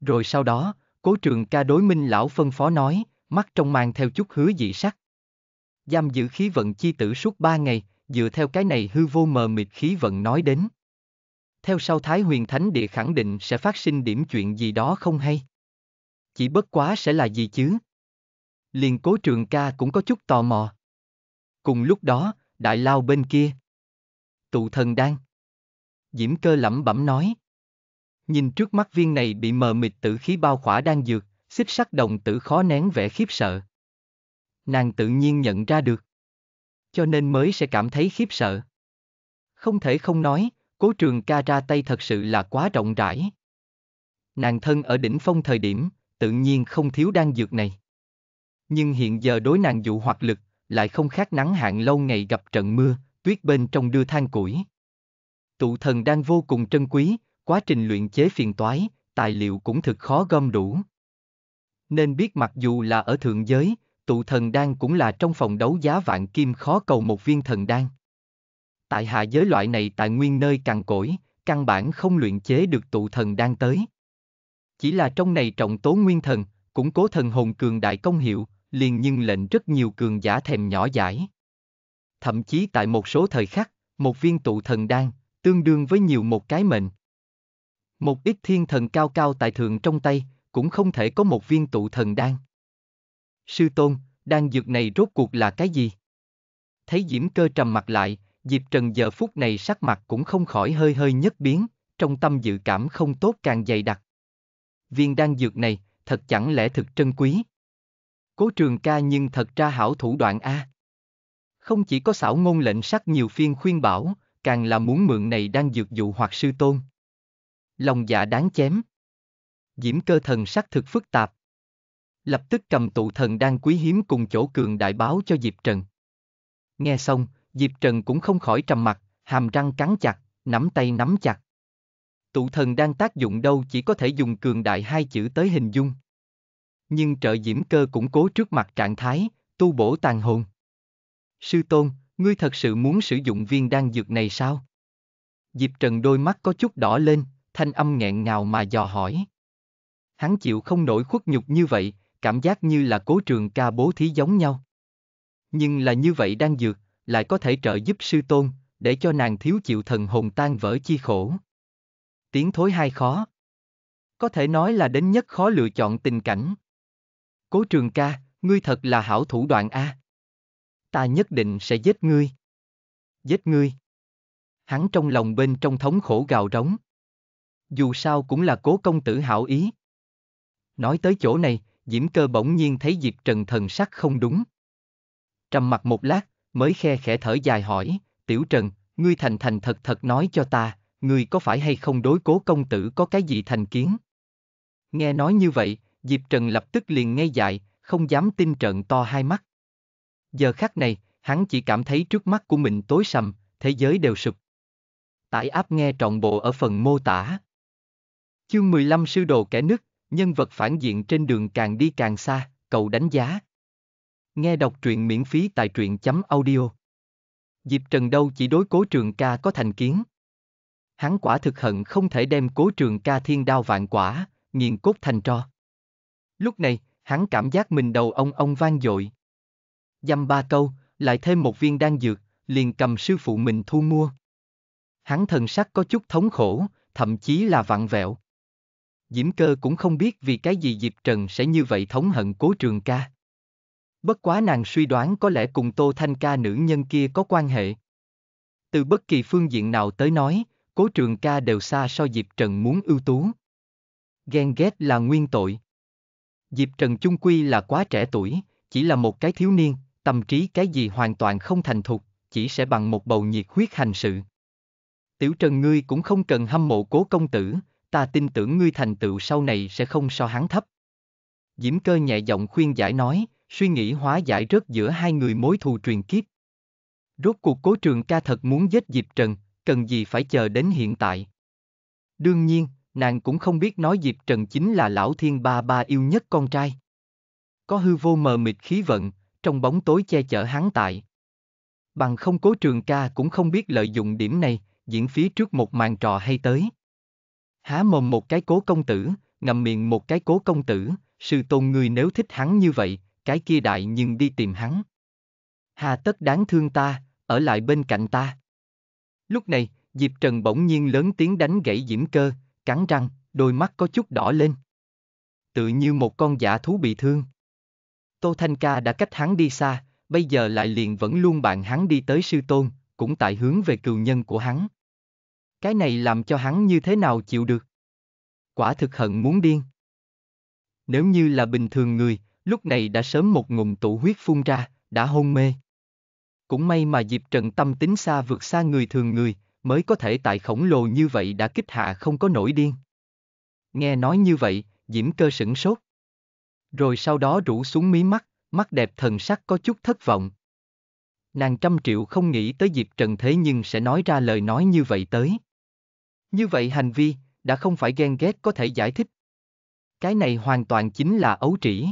Rồi sau đó, cố trường ca đối minh lão phân phó nói, mắt trong mang theo chút hứa dị sắc. Giam giữ khí vận chi tử suốt ba ngày, dựa theo cái này hư vô mờ mịt khí vận nói đến. Theo sau Thái Huyền Thánh Địa khẳng định sẽ phát sinh điểm chuyện gì đó không hay. Chỉ bất quá sẽ là gì chứ? Liền cố trường ca cũng có chút tò mò. Cùng lúc đó, đại lao bên kia. Tụ thần đang. Diễm cơ lẩm bẩm nói. Nhìn trước mắt viên này bị mờ mịt tử khí bao khỏa đang dược, xích sắc đồng tử khó nén vẻ khiếp sợ. Nàng tự nhiên nhận ra được cho nên mới sẽ cảm thấy khiếp sợ. Không thể không nói, cố trường ca ra tay thật sự là quá rộng rãi. Nàng thân ở đỉnh phong thời điểm, tự nhiên không thiếu đan dược này. Nhưng hiện giờ đối nàng dụ hoạt lực, lại không khác nắng hạn lâu ngày gặp trận mưa, tuyết bên trong đưa than củi. Tụ thần đang vô cùng trân quý, quá trình luyện chế phiền toái, tài liệu cũng thực khó gom đủ. Nên biết mặc dù là ở thượng giới, tụ thần đan cũng là trong phòng đấu giá vạn kim khó cầu một viên thần đan. Tại hạ giới loại này tài nguyên nơi càng cỗi, căn bản không luyện chế được tụ thần đan tới. Chỉ là trong này trọng tố nguyên thần, củng cố thần hồn cường đại công hiệu, liền nhưng lệnh rất nhiều cường giả thèm nhỏ giải. Thậm chí tại một số thời khắc, một viên tụ thần đan, tương đương với nhiều một cái mệnh. Một ít thiên thần cao cao tại thượng trong tay, cũng không thể có một viên tụ thần đan. Sư Tôn, đan dược này rốt cuộc là cái gì? Thấy Diễm Cơ trầm mặt lại, Diệp Trần giờ phút này sắc mặt cũng không khỏi hơi hơi nhất biến, trong tâm dự cảm không tốt càng dày đặc. Viên đan dược này, thật chẳng lẽ thực trân quý? Cố trường ca nhưng thật ra hảo thủ đoạn A. Không chỉ có xảo ngôn lệnh sắc nhiều phiên khuyên bảo, càng là muốn mượn này đang dược dụ hoặc sư tôn. Lòng dạ đáng chém. Diễm cơ thần sắc thực phức tạp, lập tức cầm tụ thần đan quý hiếm cùng chỗ cường đại báo cho Diệp Trần. Nghe xong, Diệp Trần cũng không khỏi trầm mặt, hàm răng cắn chặt, nắm tay nắm chặt. Tụ thần đan tác dụng đâu chỉ có thể dùng cường đại hai chữ tới hình dung. Nhưng trợ diễm cơ cũng cố trước mặt trạng thái, tu bổ tàn hồn. Sư Tôn, ngươi thật sự muốn sử dụng viên đan dược này sao? Diệp Trần đôi mắt có chút đỏ lên, thanh âm nghẹn ngào mà dò hỏi. Hắn chịu không nổi khuất nhục như vậy, cảm giác như là cố trường ca bố thí giống nhau. Nhưng là như vậy đang dược, lại có thể trợ giúp sư tôn, để cho nàng thiếu chịu thần hồn tan vỡ chi khổ. Tiếng thối hai khó. Có thể nói là đến nhất khó lựa chọn tình cảnh. Cố trường ca, ngươi thật là hảo thủ đoạn A. Ta nhất định sẽ giết ngươi. Giết ngươi. Hắn trong lòng bên trong thống khổ gào rống. Dù sao cũng là cố công tử hảo ý. Nói tới chỗ này, Diễm cơ bỗng nhiên thấy Diệp Trần thần sắc không đúng. Trầm mặt một lát, mới khe khẽ thở dài hỏi, Tiểu Trần, ngươi thành thành thật thật nói cho ta, ngươi có phải hay không đối cố công tử có cái gì thành kiến? Nghe nói như vậy, Diệp Trần lập tức liền ngay dại, không dám tin trận to hai mắt. Giờ khắc này, hắn chỉ cảm thấy trước mắt của mình tối sầm, thế giới đều sụp. Tải áp nghe trọn bộ ở phần mô tả. Chương 15 Sư Đồ Kẻ Nứt, nhân vật phản diện trên đường càng đi càng xa, Cầu đánh giá. Nghe đọc truyện miễn phí tại truyện chấm audio. Dịp Trần đâu chỉ đối cố trường ca có thành kiến. Hắn quả thực hận không thể đem cố trường ca thiên đao vạn quả, nghiền cốt thành tro. Lúc này, hắn cảm giác mình đầu ông ông vang dội. Dăm ba câu, lại thêm một viên đan dược, liền cầm sư phụ mình thu mua. Hắn thần sắc có chút thống khổ, thậm chí là vặn vẹo. Diễm Cơ cũng không biết vì cái gì Diệp Trần sẽ như vậy thống hận cố trường ca. Bất quá nàng suy đoán có lẽ cùng Tô Thanh ca nữ nhân kia có quan hệ. Từ bất kỳ phương diện nào tới nói, cố trường ca đều xa so Diệp Trần muốn ưu tú. Ghen ghét là nguyên tội. Diệp Trần chung quy là quá trẻ tuổi, chỉ là một cái thiếu niên, tâm trí cái gì hoàn toàn không thành thục, chỉ sẽ bằng một bầu nhiệt huyết hành sự. Tiểu Trần ngươi cũng không cần hâm mộ cố công tử, ta tin tưởng ngươi thành tựu sau này sẽ không so hắn thấp. Diễm cơ nhẹ giọng khuyên giải nói, suy nghĩ hóa giải rớt giữa hai người mối thù truyền kiếp. Rốt cuộc cố trường ca thật muốn giết Diệp Trần, cần gì phải chờ đến hiện tại. Đương nhiên, nàng cũng không biết nói Diệp Trần chính là lão thiên ba ba yêu nhất con trai. Có hư vô mờ mịt khí vận, trong bóng tối che chở hắn tại. Bằng không cố trường ca cũng không biết lợi dụng điểm này, diễn phí trước một màn trò hay tới. Há mồm một cái cố công tử, ngậm miệng một cái cố công tử, sư tôn người nếu thích hắn như vậy, cái kia đại nhưng đi tìm hắn. Hà tất đáng thương ta, ở lại bên cạnh ta. Lúc này, Diệp Trần bỗng nhiên lớn tiếng đánh gãy diễm cơ, cắn răng, đôi mắt có chút đỏ lên. Tự như một con giả thú bị thương. Tô Thanh Ca đã cách hắn đi xa, bây giờ lại liền vẫn luôn bạn hắn đi tới sư tôn, cũng tại hướng về cừu nhân của hắn. Cái này làm cho hắn như thế nào chịu được? Quả thực hận muốn điên. Nếu như là bình thường người, lúc này đã sớm một ngụm tụ huyết phun ra, đã hôn mê. Cũng may mà Diệp Trần tâm tính xa vượt xa người thường người, mới có thể tại khổng lồ như vậy đã kích hạ không có nổi điên. Nghe nói như vậy, Diễm cơ sửng sốt. Rồi sau đó rủ xuống mí mắt, mắt đẹp thần sắc có chút thất vọng. Nàng trăm triệu không nghĩ tới Diệp Trần thế nhưng sẽ nói ra lời nói như vậy tới. Như vậy hành vi, đã không phải ghen ghét có thể giải thích. Cái này hoàn toàn chính là ấu trĩ.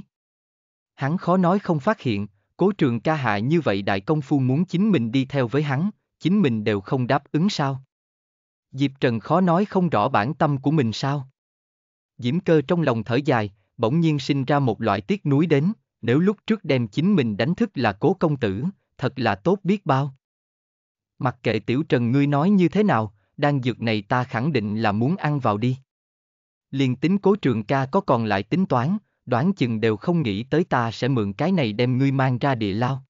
Hắn khó nói không phát hiện, cố trường ca hạ như vậy đại công phu muốn chính mình đi theo với hắn, chính mình đều không đáp ứng sao. Diệp Trần khó nói không rõ bản tâm của mình sao. Diễm cơ trong lòng thở dài, bỗng nhiên sinh ra một loại tiếc núi đến, nếu lúc trước đem chính mình đánh thức là cố công tử, thật là tốt biết bao. Mặc kệ tiểu Trần ngươi nói như thế nào, đan dược này ta khẳng định là muốn ăn vào đi. Liền tính cố trường ca có còn lại tính toán, đoán chừng đều không nghĩ tới ta sẽ mượn cái này đem ngươi mang ra địa lao.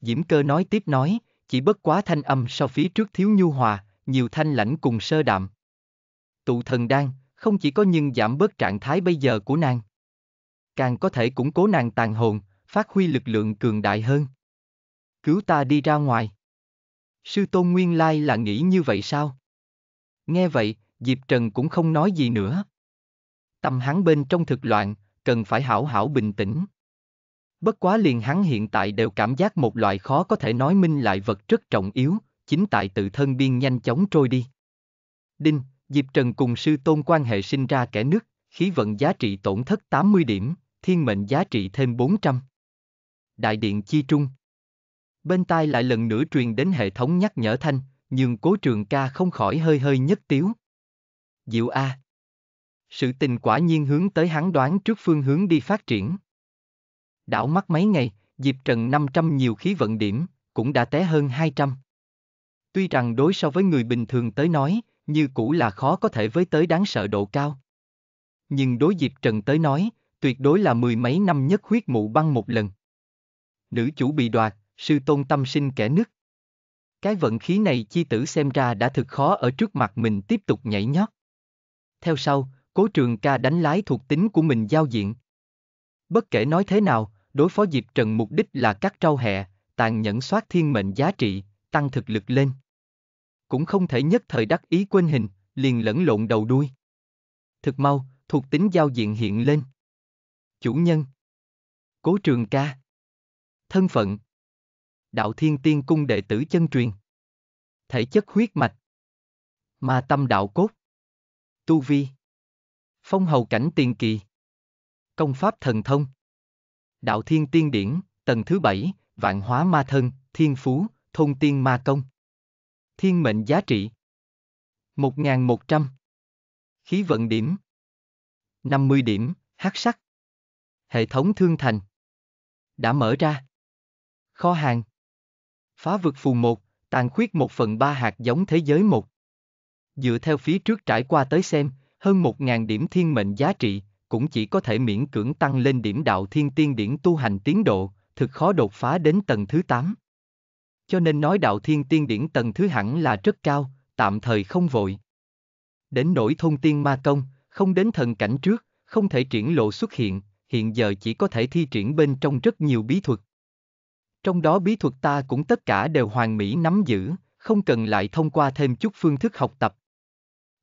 Diễm cơ nói tiếp nói, chỉ bất quá thanh âm so phía trước thiếu nhu hòa, nhiều thanh lãnh cùng sơ đạm. Tụ thần đan, không chỉ có nhưng giảm bớt trạng thái bây giờ của nàng. Càng có thể củng cố nàng tàn hồn, phát huy lực lượng cường đại hơn. Cứu ta đi ra ngoài. Sư Tôn Nguyên Lai là nghĩ như vậy sao? Nghe vậy, Diệp Trần cũng không nói gì nữa. Tâm hắn bên trong thực loạn, cần phải hảo hảo bình tĩnh. Bất quá liền hắn hiện tại đều cảm giác một loại khó có thể nói minh lại vật rất trọng yếu, chính tại tự thân biên nhanh chóng trôi đi. Đinh, Diệp Trần cùng sư tôn quan hệ sinh ra kẻ nứt, khí vận giá trị tổn thất 80 điểm, thiên mệnh giá trị thêm 400. Đại điện chi trung bên tai lại lần nữa truyền đến hệ thống nhắc nhở thanh, nhưng cố trường ca không khỏi hơi hơi nhất tiếu. Diệu A. Sự tình quả nhiên hướng tới hắn đoán trước phương hướng đi phát triển. Đảo mắt mấy ngày, Diệp Trần 500 nhiều khí vận điểm, cũng đã té hơn 200. Tuy rằng đối so với người bình thường tới nói, như cũ là khó có thể với tới đáng sợ độ cao. Nhưng đối Diệp Trần tới nói, tuyệt đối là mười mấy năm nhất huyết mụ băng một lần. Nữ chủ bị đoạt, sư tôn tâm sinh kẻ nứt. Cái vận khí này chi tử xem ra đã thực khó ở trước mặt mình tiếp tục nhảy nhót. Theo sau, cố trường ca đánh lái thuộc tính của mình giao diện. Bất kể nói thế nào, đối phó Diệp Trần mục đích là cắt trâu hẹ, tàn nhẫn soát thiên mệnh giá trị, tăng thực lực lên. Cũng không thể nhất thời đắc ý quên hình, liền lẫn lộn đầu đuôi. Thực mau, thuộc tính giao diện hiện lên. Chủ nhân Cố trường ca Thân phận đạo thiên tiên cung đệ tử chân truyền. Thể chất huyết mạch. Ma tâm đạo cốt. Tu vi. Phong hầu cảnh tiền kỳ. Công pháp thần thông. Đạo thiên tiên điển, tầng thứ bảy, vạn hóa ma thân, thiên phú, thôn tiên ma công. Thiên mệnh giá trị. 1.100. Khí vận điểm. 50 điểm, hắc sắc. Hệ thống thương thành. Đã mở ra. Kho hàng. Phá vực phù một, tàn khuyết một phần ba hạt giống thế giới một. Dựa theo phía trước trải qua tới xem, hơn một ngàn điểm thiên mệnh giá trị, cũng chỉ có thể miễn cưỡng tăng lên điểm đạo thiên tiên điển tu hành tiến độ, thực khó đột phá đến tầng thứ 8. Cho nên nói đạo thiên tiên điển tầng thứ hẳn là rất cao, tạm thời không vội. Đến nỗi thông tiên ma công, không đến thần cảnh trước, không thể triển lộ xuất hiện, hiện giờ chỉ có thể thi triển bên trong rất nhiều bí thuật. Trong đó bí thuật ta cũng tất cả đều hoàn mỹ nắm giữ, không cần lại thông qua thêm chút phương thức học tập.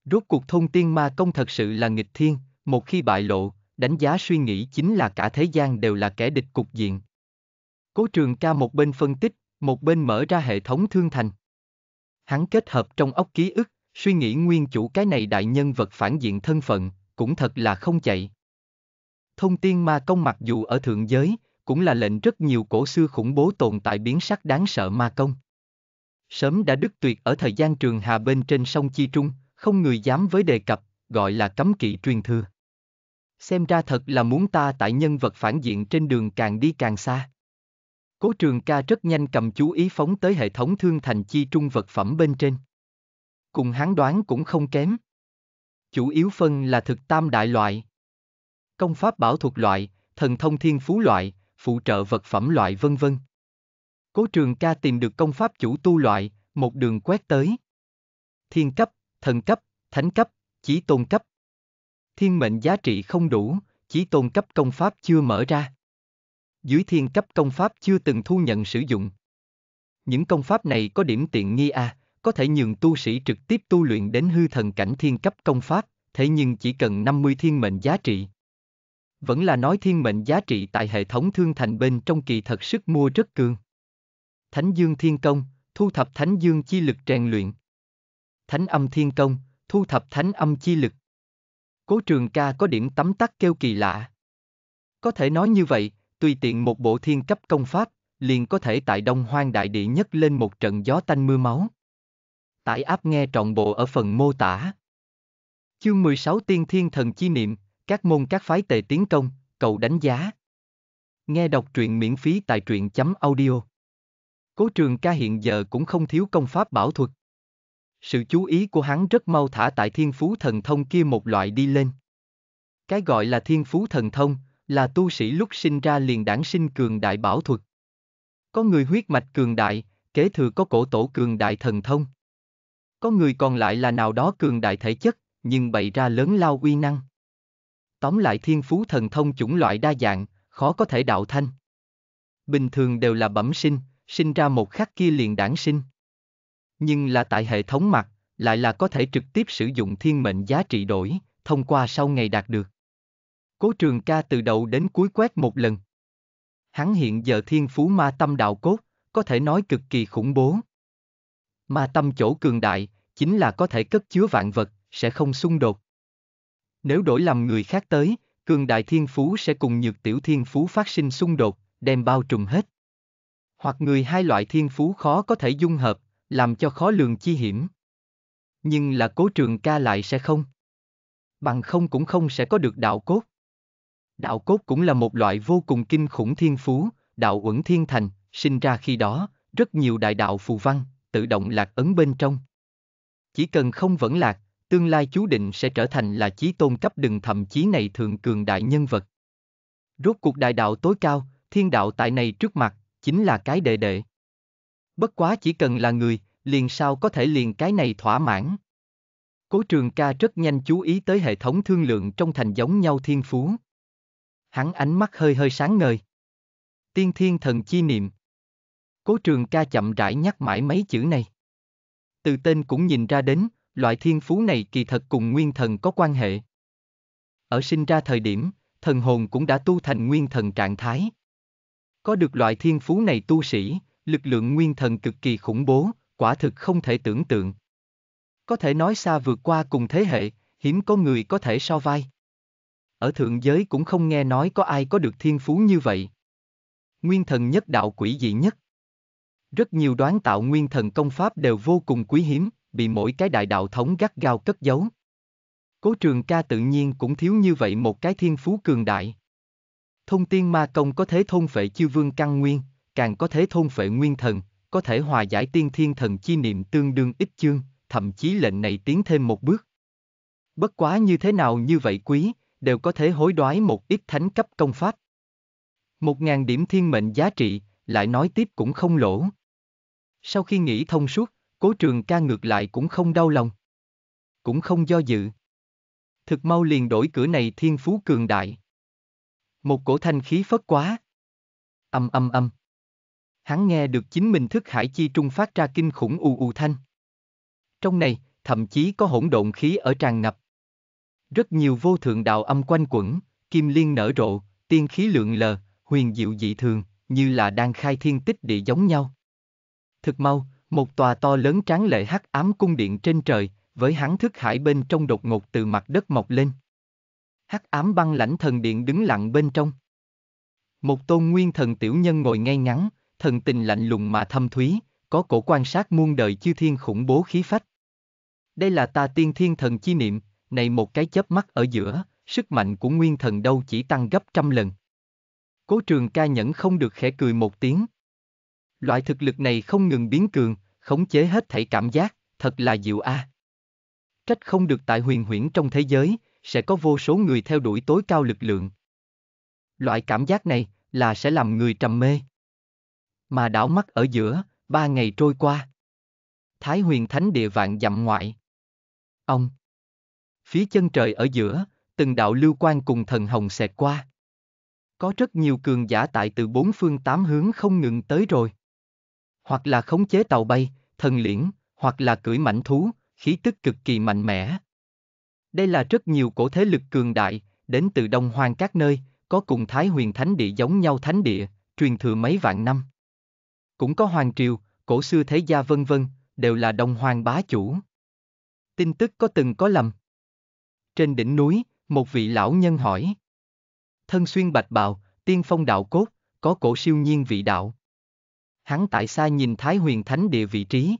Rốt cuộc thông tiên ma công thật sự là nghịch thiên, một khi bại lộ, đánh giá suy nghĩ chính là cả thế gian đều là kẻ địch cục diện. Cố trường ca một bên phân tích, một bên mở ra hệ thống thương thành. Hắn kết hợp trong óc ký ức, suy nghĩ nguyên chủ cái này đại nhân vật phản diện thân phận, cũng thật là không chạy. Thông tiên ma công mặc dù ở thượng giới, cũng là lệnh rất nhiều cổ xưa khủng bố tồn tại biến sắc đáng sợ ma công. Sớm đã đứt tuyệt ở thời gian trường hà bên trên sông Chi Trung, không người dám với đề cập, gọi là cấm kỵ truyền thừa. Xem ra thật là muốn ta tại nhân vật phản diện trên đường càng đi càng xa. Cố trường ca rất nhanh cầm chú ý phóng tới hệ thống thương thành chi trung vật phẩm bên trên. Cùng hắn đoán cũng không kém. Chủ yếu phân là thực tam đại loại. Công pháp bảo thuật loại, thần thông thiên phú loại, phụ trợ vật phẩm loại vân vân. Cố trường ca tìm được công pháp chủ tu loại, một đường quét tới. Thiên cấp, thần cấp, thánh cấp, chỉ tôn cấp. Thiên mệnh giá trị không đủ, chỉ tôn cấp công pháp chưa mở ra. Dưới thiên cấp công pháp chưa từng thu nhận sử dụng. Những công pháp này có điểm tiện nghi a, à, có thể nhường tu sĩ trực tiếp tu luyện đến hư thần cảnh thiên cấp công pháp, thế nhưng chỉ cần 50 thiên mệnh giá trị vẫn là nói thiên mệnh giá trị tại hệ thống thương thành bên trong kỳ thật sức mua rất cường. Thánh Dương Thiên Công, thu thập Thánh Dương chi lực rèn luyện. Thánh Âm Thiên Công, thu thập Thánh Âm chi lực. Cố trường ca có điểm tắm tắt kêu kỳ lạ. Có thể nói như vậy, tùy tiện một bộ thiên cấp công pháp, liền có thể tại đông hoang đại địa nhất lên một trận gió tanh mưa máu. Tải áp nghe trọn bộ ở phần mô tả. Chương 16 Tiên Thiên Thần Chi Niệm, các môn các phái tề tiến công, cầu đánh giá. Nghe đọc truyện miễn phí tại truyện chấm audio. Cố trường ca hiện giờ cũng không thiếu công pháp bảo thuật. Sự chú ý của hắn rất mau thả tại thiên phú thần thông kia một loại đi lên. Cái gọi là thiên phú thần thông là tu sĩ lúc sinh ra liền đản sinh cường đại bảo thuật. Có người huyết mạch cường đại, kế thừa có cổ tổ cường đại thần thông. Có người còn lại là nào đó cường đại thể chất, nhưng bày ra lớn lao uy năng. Tóm lại thiên phú thần thông chủng loại đa dạng, khó có thể đạo thanh. Bình thường đều là bẩm sinh, sinh ra một khắc kia liền đản sinh. Nhưng là tại hệ thống mặt, lại là có thể trực tiếp sử dụng thiên mệnh giá trị đổi, thông qua sau ngày đạt được. Cố trường ca từ đầu đến cuối quét một lần. Hắn hiện giờ thiên phú ma tâm đạo cốt, có thể nói cực kỳ khủng bố. Ma tâm chỗ cường đại, chính là có thể cất chứa vạn vật, sẽ không xung đột. Nếu đổi làm người khác tới, cường đại thiên phú sẽ cùng nhược tiểu thiên phú phát sinh xung đột, đem bao trùm hết. Hoặc người hai loại thiên phú khó có thể dung hợp, làm cho khó lường chi hiểm. Nhưng là cố trường ca lại sẽ không. Bằng không cũng không sẽ có được đạo cốt. Đạo cốt cũng là một loại vô cùng kinh khủng thiên phú, đạo uẩn thiên thành, sinh ra khi đó, rất nhiều đại đạo phù văn, tự động lạc ấn bên trong. Chỉ cần không vẫn lạc, tương lai chú định sẽ trở thành là chí tôn cấp đừng thậm chí này thường cường đại nhân vật. Rốt cuộc đại đạo tối cao, thiên đạo tại này trước mặt, chính là cái đệ đệ. Bất quá chỉ cần là người, liền sao có thể liền cái này thỏa mãn. Cố trường ca rất nhanh chú ý tới hệ thống thương lượng trong thành giống nhau thiên phú. Hắn ánh mắt hơi hơi sáng ngời. Tiên thiên thần chi niệm. Cố trường ca chậm rãi nhắc mãi mấy chữ này. Từ tên cũng nhìn ra đến, loại thiên phú này kỳ thật cùng nguyên thần có quan hệ. Ở sinh ra thời điểm, thần hồn cũng đã tu thành nguyên thần trạng thái. Có được loại thiên phú này tu sĩ, lực lượng nguyên thần cực kỳ khủng bố, quả thực không thể tưởng tượng. Có thể nói xa vượt qua cùng thế hệ, hiếm có người có thể so vai. Ở thượng giới cũng không nghe nói có ai có được thiên phú như vậy. Nguyên thần nhất đạo quỷ dị nhất. Rất nhiều đoán tạo nguyên thần công pháp đều vô cùng quý hiếm bị mỗi cái đại đạo thống gắt gao cất giấu. Cố trường ca tự nhiên cũng thiếu như vậy một cái thiên phú cường đại. Thông tiên ma công có thế thôn phệ chiêu vương căn nguyên, càng có thế thôn phệ nguyên thần, có thể hòa giải tiên thiên thần chi niệm tương đương ít chương, thậm chí lệnh này tiến thêm một bước. Bất quá như thế nào như vậy quý, đều có thể hối đoái một ít thánh cấp công pháp. Một ngàn điểm thiên mệnh giá trị, lại nói tiếp cũng không lỗ. Sau khi nghĩ thông suốt, Cố trường ca ngược lại cũng không đau lòng. Cũng không do dự. Thực mau liền đổi cửa này thiên phú cường đại. Một cổ thanh khí phất quá. Âm âm âm. Hắn nghe được chính mình thức hải chi trung phát ra kinh khủng u u thanh. Trong này, thậm chí có hỗn độn khí ở tràn ngập. Rất nhiều vô thượng đạo âm quanh quẩn, kim liên nở rộ, tiên khí lượng lờ, huyền diệu dị thường, như là đang khai thiên tích địa giống nhau. Thực mau, một tòa to lớn tráng lệ hắc ám cung điện trên trời, với hắn thức hải bên trong đột ngột từ mặt đất mọc lên. Hắc ám băng lãnh thần điện đứng lặng bên trong. Một tôn nguyên thần tiểu nhân ngồi ngay ngắn, thần tình lạnh lùng mà thâm thúy, có cổ quan sát muôn đời chư thiên khủng bố khí phách. Đây là ta tiên thiên thần chi niệm, này một cái chớp mắt ở giữa, sức mạnh của nguyên thần đâu chỉ tăng gấp trăm lần. Cố trường ca nhẫn không được khẽ cười một tiếng. Loại thực lực này không ngừng biến cường, khống chế hết thảy cảm giác, thật là diệu a. À. Trách không được tại huyền huyễn trong thế giới, sẽ có vô số người theo đuổi tối cao lực lượng. Loại cảm giác này là sẽ làm người trầm mê. Mà đảo mắt ở giữa, ba ngày trôi qua. Thái huyền thánh địa vạn dặm ngoại. Ông. Phía chân trời ở giữa, từng đạo lưu quan cùng thần hồng xẹt qua. Có rất nhiều cường giả tại từ bốn phương tám hướng không ngừng tới rồi hoặc là khống chế tàu bay, thần liễn, hoặc là cưỡi mảnh thú, khí tức cực kỳ mạnh mẽ. Đây là rất nhiều cổ thế lực cường đại, đến từ đông hoang các nơi, có cùng Thái huyền thánh địa giống nhau thánh địa, truyền thừa mấy vạn năm. Cũng có hoàng triều, cổ xưa thế gia vân vân, đều là đông hoang bá chủ. Tin tức có từng có lầm. Trên đỉnh núi, một vị lão nhân hỏi. Thân xuyên bạch bào, tiên phong đạo cốt, có cổ siêu nhiên vị đạo hắn tại xa nhìn Thái huyền thánh địa vị trí.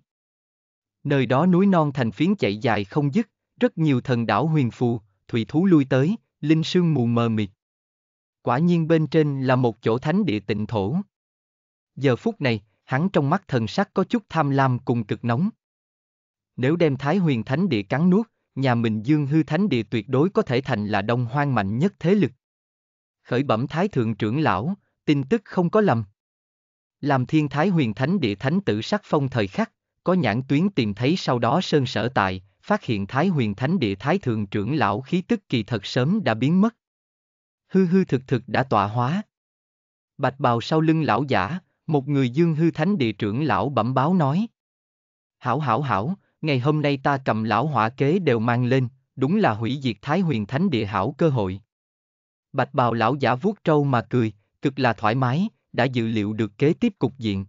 Nơi đó núi non thành phiến chạy dài không dứt, rất nhiều thần đảo huyền phù, thủy thú lui tới, linh sương mù mờ mịt. Quả nhiên bên trên là một chỗ thánh địa tịnh thổ. Giờ phút này, hắn trong mắt thần sắc có chút tham lam cùng cực nóng. Nếu đem Thái huyền thánh địa cắn nuốt, nhà mình dương hư thánh địa tuyệt đối có thể thành là đông hoang mạnh nhất thế lực. Khởi bẩm Thái thượng trưởng lão, tin tức không có lầm. Làm thiên thái huyền thánh địa thánh tử sắc phong thời khắc, có nhãn tuyến tìm thấy sau đó sơn sở tại, phát hiện thái huyền thánh địa thái thượng trưởng lão khí tức kỳ thật sớm đã biến mất. Hư hư thực thực đã tọa hóa. Bạch bào sau lưng lão giả, một người dương hư thánh địa trưởng lão bẩm báo nói. Hảo hảo hảo, ngày hôm nay ta cầm lão hỏa kế đều mang lên, đúng là hủy diệt thái huyền thánh địa hảo cơ hội. Bạch bào lão giả vuốt trâu mà cười, cực là thoải mái, đã dự liệu được kế tiếp cục diện.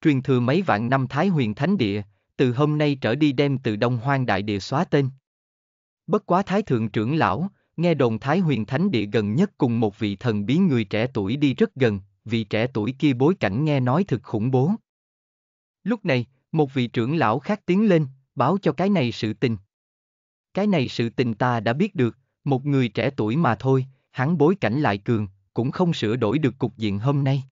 Truyền thừa mấy vạn năm Thái huyền thánh địa, từ hôm nay trở đi đem từ Đông Hoang Đại Địa xóa tên. Bất quá Thái Thượng trưởng lão, nghe đồn Thái huyền thánh địa gần nhất cùng một vị thần bí người trẻ tuổi đi rất gần, vị trẻ tuổi kia bối cảnh nghe nói thực khủng bố. Lúc này, một vị trưởng lão khác tiến lên, báo cho cái này sự tình. Cái này sự tình ta đã biết được, một người trẻ tuổi mà thôi, hắn bối cảnh lại cường, cũng không sửa đổi được cục diện hôm nay.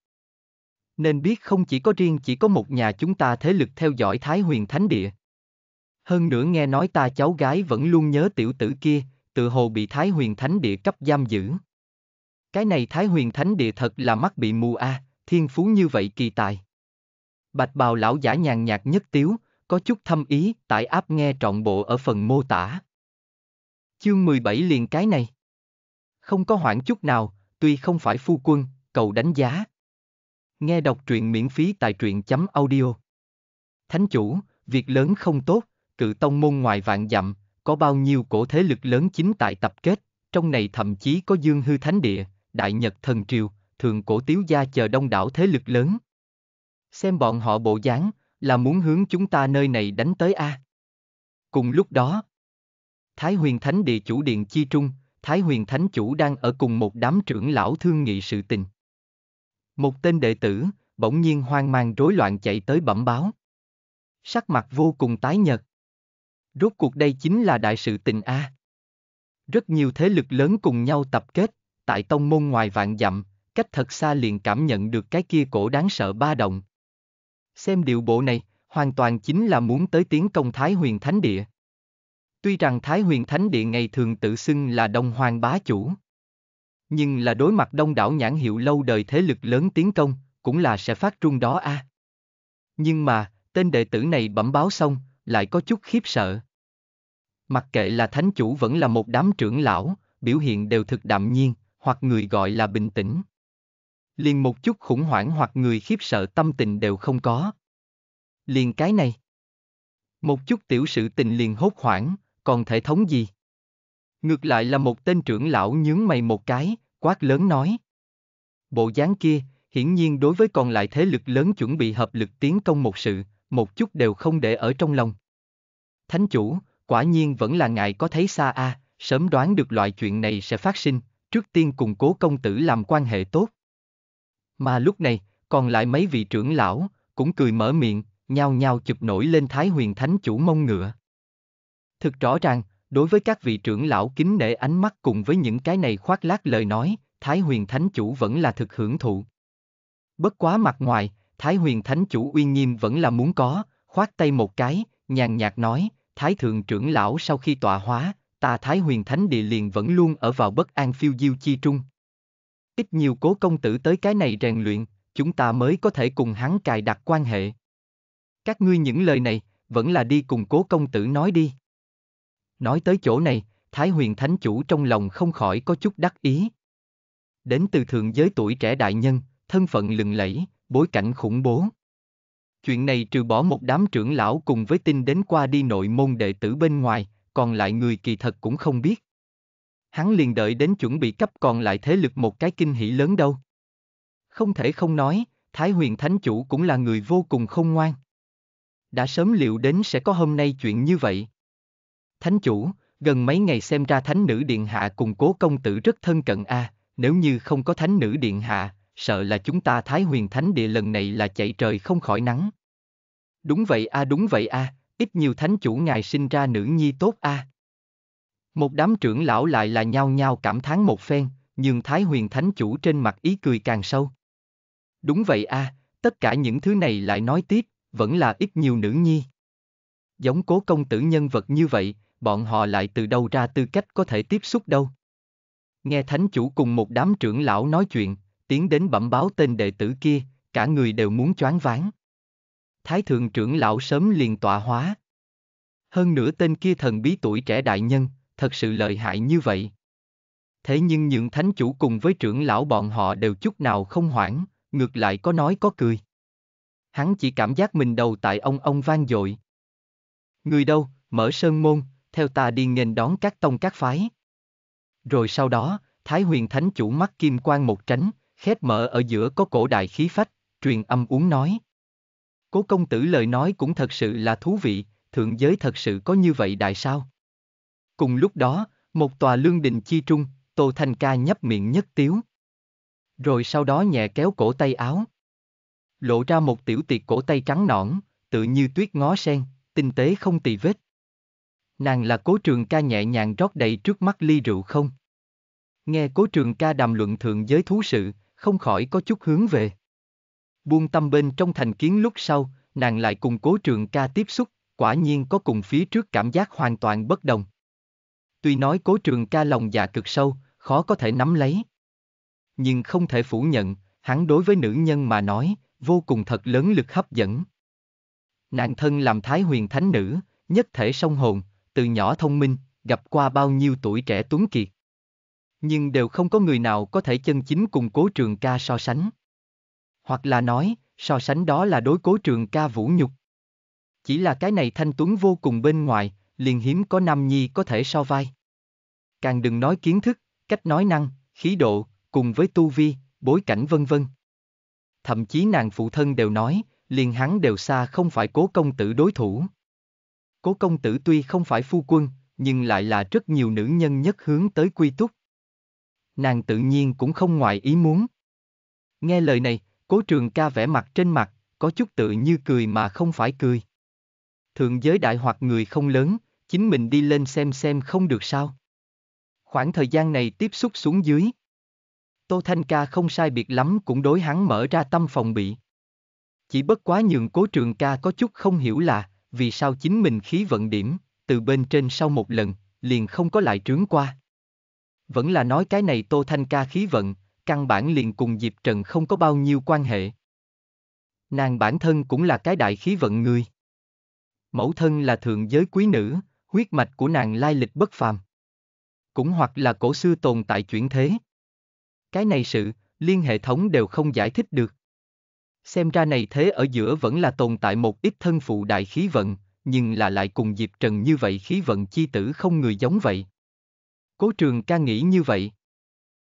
Nên biết không chỉ có riêng chỉ có một nhà chúng ta thế lực theo dõi Thái Huyền Thánh Địa. Hơn nữa nghe nói ta cháu gái vẫn luôn nhớ tiểu tử kia, tự hồ bị Thái Huyền Thánh Địa cấp giam giữ. Cái này Thái Huyền Thánh Địa thật là mắt bị mù a, à, thiên phú như vậy kỳ tài. Bạch bào lão giả nhàn nhạt nhất tiếu, có chút thâm ý, tại áp nghe trọn bộ ở phần mô tả. Chương 17 liền cái này. Không có hoảng chút nào, tuy không phải phu quân, cầu đánh giá. Nghe đọc truyện miễn phí tại truyện chấm audio. Thánh chủ, việc lớn không tốt, cự tông môn ngoài vạn dặm, có bao nhiêu cổ thế lực lớn chính tại tập kết, trong này thậm chí có dương hư thánh địa, đại nhật thần triều, thường cổ tiếu gia chờ đông đảo thế lực lớn. Xem bọn họ bộ dáng, là muốn hướng chúng ta nơi này đánh tới A. Cùng lúc đó, Thái huyền thánh địa chủ điện chi trung, Thái huyền thánh chủ đang ở cùng một đám trưởng lão thương nghị sự tình. Một tên đệ tử, bỗng nhiên hoang mang rối loạn chạy tới bẩm báo. Sắc mặt vô cùng tái nhợt. Rốt cuộc đây chính là đại sự tình A. Rất nhiều thế lực lớn cùng nhau tập kết, tại tông môn ngoài vạn dặm, cách thật xa liền cảm nhận được cái kia cổ đáng sợ ba động. Xem điệu bộ này, hoàn toàn chính là muốn tới tiến công Thái huyền thánh địa, Tuy rằng Thái huyền thánh địa ngày thường tự xưng là Đông Hoàng bá chủ, nhưng là đối mặt đông đảo nhãn hiệu lâu đời thế lực lớn tiến công, cũng là sẽ phát trung đó a. À. Nhưng mà, tên đệ tử này bẩm báo xong, lại có chút khiếp sợ. Mặc kệ là thánh chủ vẫn là một đám trưởng lão, biểu hiện đều thực đạm nhiên, hoặc người gọi là bình tĩnh. Liền một chút khủng hoảng hoặc người khiếp sợ tâm tình đều không có. Liền cái này. Một chút tiểu sự tình liền hốt hoảng, còn thể thống gì? Ngược lại là một tên trưởng lão nhướng mày một cái, quát lớn nói. Bộ dáng kia, hiển nhiên đối với còn lại thế lực lớn chuẩn bị hợp lực tiến công một sự, một chút đều không để ở trong lòng. Thánh chủ, quả nhiên vẫn là ngài có thấy xa a, à, sớm đoán được loại chuyện này sẽ phát sinh, trước tiên cùng cố công tử làm quan hệ tốt. Mà lúc này, còn lại mấy vị trưởng lão, cũng cười mở miệng, nhao nhao chụp nổi lên Thái Huyền Thánh chủ mông ngựa. Thực rõ ràng, đối với các vị trưởng lão kính nể ánh mắt cùng với những cái này khoác lác lời nói, Thái huyền thánh chủ vẫn là thực hưởng thụ. Bất quá mặt ngoài, Thái huyền thánh chủ uy nghiêm vẫn là muốn có, khoát tay một cái, nhàn nhạt nói, Thái thượng trưởng lão sau khi tọa hóa, ta Thái huyền thánh địa liền vẫn luôn ở vào bất an phiêu diêu chi trung. Ít nhiều cố công tử tới cái này rèn luyện, chúng ta mới có thể cùng hắn cài đặt quan hệ. Các ngươi những lời này, vẫn là đi cùng cố công tử nói đi. Nói tới chỗ này, Thái huyền thánh chủ trong lòng không khỏi có chút đắc ý. Đến từ thượng giới tuổi trẻ đại nhân, thân phận lừng lẫy, bối cảnh khủng bố. Chuyện này trừ bỏ một đám trưởng lão cùng với tin đến qua đi nội môn đệ tử bên ngoài, còn lại người kỳ thật cũng không biết. Hắn liền đợi đến chuẩn bị cấp còn lại thế lực một cái kinh hỷ lớn đâu. Không thể không nói, Thái huyền thánh chủ cũng là người vô cùng không ngoan. Đã sớm liệu đến sẽ có hôm nay chuyện như vậy, Thánh chủ, gần mấy ngày xem ra thánh nữ điện hạ cùng cố công tử rất thân cận a, à, nếu như không có thánh nữ điện hạ, sợ là chúng ta thái huyền thánh địa lần này là chạy trời không khỏi nắng. Đúng vậy a à, đúng vậy a, à, ít nhiều thánh chủ ngài sinh ra nữ nhi tốt a. Một đám trưởng lão lại là nhao nhao cảm thán một phen, nhưng thái huyền thánh chủ trên mặt ý cười càng sâu. Đúng vậy a, tất cả những thứ này lại nói tiếp, vẫn là ít nhiều nữ nhi. Giống cố công tử nhân vật như vậy, bọn họ lại từ đâu ra tư cách có thể tiếp xúc đâu. Nghe thánh chủ cùng một đám trưởng lão nói chuyện, tiến đến bẩm báo tên đệ tử kia, cả người đều muốn choáng váng. Thái thượng trưởng lão sớm liền tọa hóa. Hơn nữa tên kia thần bí tuổi trẻ đại nhân, thật sự lợi hại như vậy. Thế nhưng những thánh chủ cùng với trưởng lão bọn họ đều chút nào không hoảng, ngược lại có nói có cười. Hắn chỉ cảm giác mình đầu tại ông ông vang dội. Người đâu, mở sơn môn, theo ta đi nghênh đón các tông các phái. Rồi sau đó, Thái huyền thánh chủ mắt kim quang một tránh, khép mở ở giữa có cổ đại khí phách, truyền âm uống nói. Cố công tử lời nói cũng thật sự là thú vị, thượng giới thật sự có như vậy đại sao? Cùng lúc đó, một tòa lương đình chi trung, Tô Thanh Ca nhấp miệng nhất tiếu. Rồi sau đó nhẹ kéo cổ tay áo. Lộ ra một tiểu tiệc cổ tay trắng nõn, tự như tuyết ngó sen, tinh tế không tì vết. Nàng là cố trường ca nhẹ nhàng rót đầy trước mắt ly rượu không? Nghe cố trường ca đàm luận thượng giới thú sự, không khỏi có chút hướng về. Buông tâm bên trong thành kiến lúc sau, nàng lại cùng cố trường ca tiếp xúc, quả nhiên có cùng phía trước cảm giác hoàn toàn bất đồng. Tuy nói cố trường ca lòng dạ cực sâu, khó có thể nắm lấy. Nhưng không thể phủ nhận, hắn đối với nữ nhân mà nói, vô cùng thật lớn lực hấp dẫn. Nàng thân làm thái huyền thánh nữ, nhất thể song hồn, từ nhỏ thông minh, gặp qua bao nhiêu tuổi trẻ tuấn kiệt. Nhưng đều không có người nào có thể chân chính cùng cố trường ca so sánh. Hoặc là nói, so sánh đó là đối cố trường ca vũ nhục. Chỉ là cái này thanh tuấn vô cùng bên ngoài, liền hiếm có nam nhi có thể so vai. Càng đừng nói kiến thức, cách nói năng, khí độ, cùng với tu vi, bối cảnh vân vân. Thậm chí nàng phụ thân đều nói, liền hắn đều xa không phải cố công tử đối thủ. Cố công tử tuy không phải phu quân, nhưng lại là rất nhiều nữ nhân nhất hướng tới quy túc. Nàng tự nhiên cũng không ngoại ý muốn. Nghe lời này, cố trường ca vẽ mặt trên mặt, có chút tự như cười mà không phải cười. Thượng giới đại hoặc người không lớn, chính mình đi lên xem xem không được sao. Khoảng thời gian này tiếp xúc xuống dưới. Tô Thanh Ca không sai biệt lắm cũng đối hắn mở ra tâm phòng bị. Chỉ bất quá nhường cố trường ca có chút không hiểu là, vì sao chính mình khí vận điểm, từ bên trên sau một lần, liền không có lại trướng qua. Vẫn là nói cái này Tô Thanh Ca khí vận, căn bản liền cùng Diệp Trần không có bao nhiêu quan hệ. Nàng bản thân cũng là cái đại khí vận người. Mẫu thân là thượng giới quý nữ, huyết mạch của nàng lai lịch bất phàm. Cũng hoặc là cổ xưa tồn tại chuyển thế. Cái này sự, liên hệ thống đều không giải thích được. Xem ra này thế ở giữa vẫn là tồn tại một ít thân phụ đại khí vận, nhưng là lại cùng dịp Trần như vậy khí vận chi tử không người giống vậy. Cố trường ca nghĩ như vậy.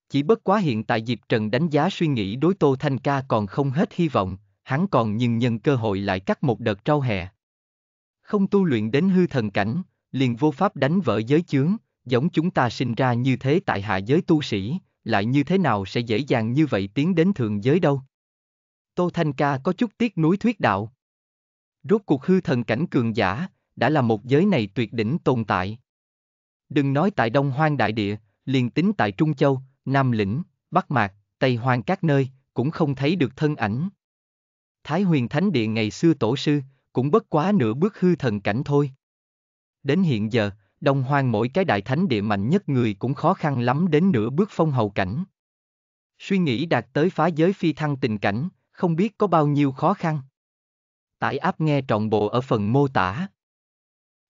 Chỉ bất quá hiện tại dịp Trần đánh giá suy nghĩ đối Tô Thanh Ca còn không hết hy vọng, hắn còn nhưng nhân cơ hội lại cắt một đợt trao hè. Không tu luyện đến hư thần cảnh, liền vô pháp đánh vỡ giới chướng, giống chúng ta sinh ra như thế tại hạ giới tu sĩ, lại như thế nào sẽ dễ dàng như vậy tiến đến thượng giới đâu. Tô Thanh Ca có chút tiếc nuối thuyết đạo. Rốt cuộc hư thần cảnh cường giả, đã là một giới này tuyệt đỉnh tồn tại. Đừng nói tại Đông Hoang Đại Địa, liền tính tại Trung Châu, Nam Lĩnh, Bắc Mạc, Tây Hoang các nơi, cũng không thấy được thân ảnh. Thái huyền thánh địa ngày xưa tổ sư, cũng bất quá nửa bước hư thần cảnh thôi. Đến hiện giờ, Đông Hoang mỗi cái đại thánh địa mạnh nhất người cũng khó khăn lắm đến nửa bước phong hầu cảnh. Suy nghĩ đạt tới phá giới phi thăng tình cảnh, không biết có bao nhiêu khó khăn. Tải áp nghe trọn bộ ở phần mô tả.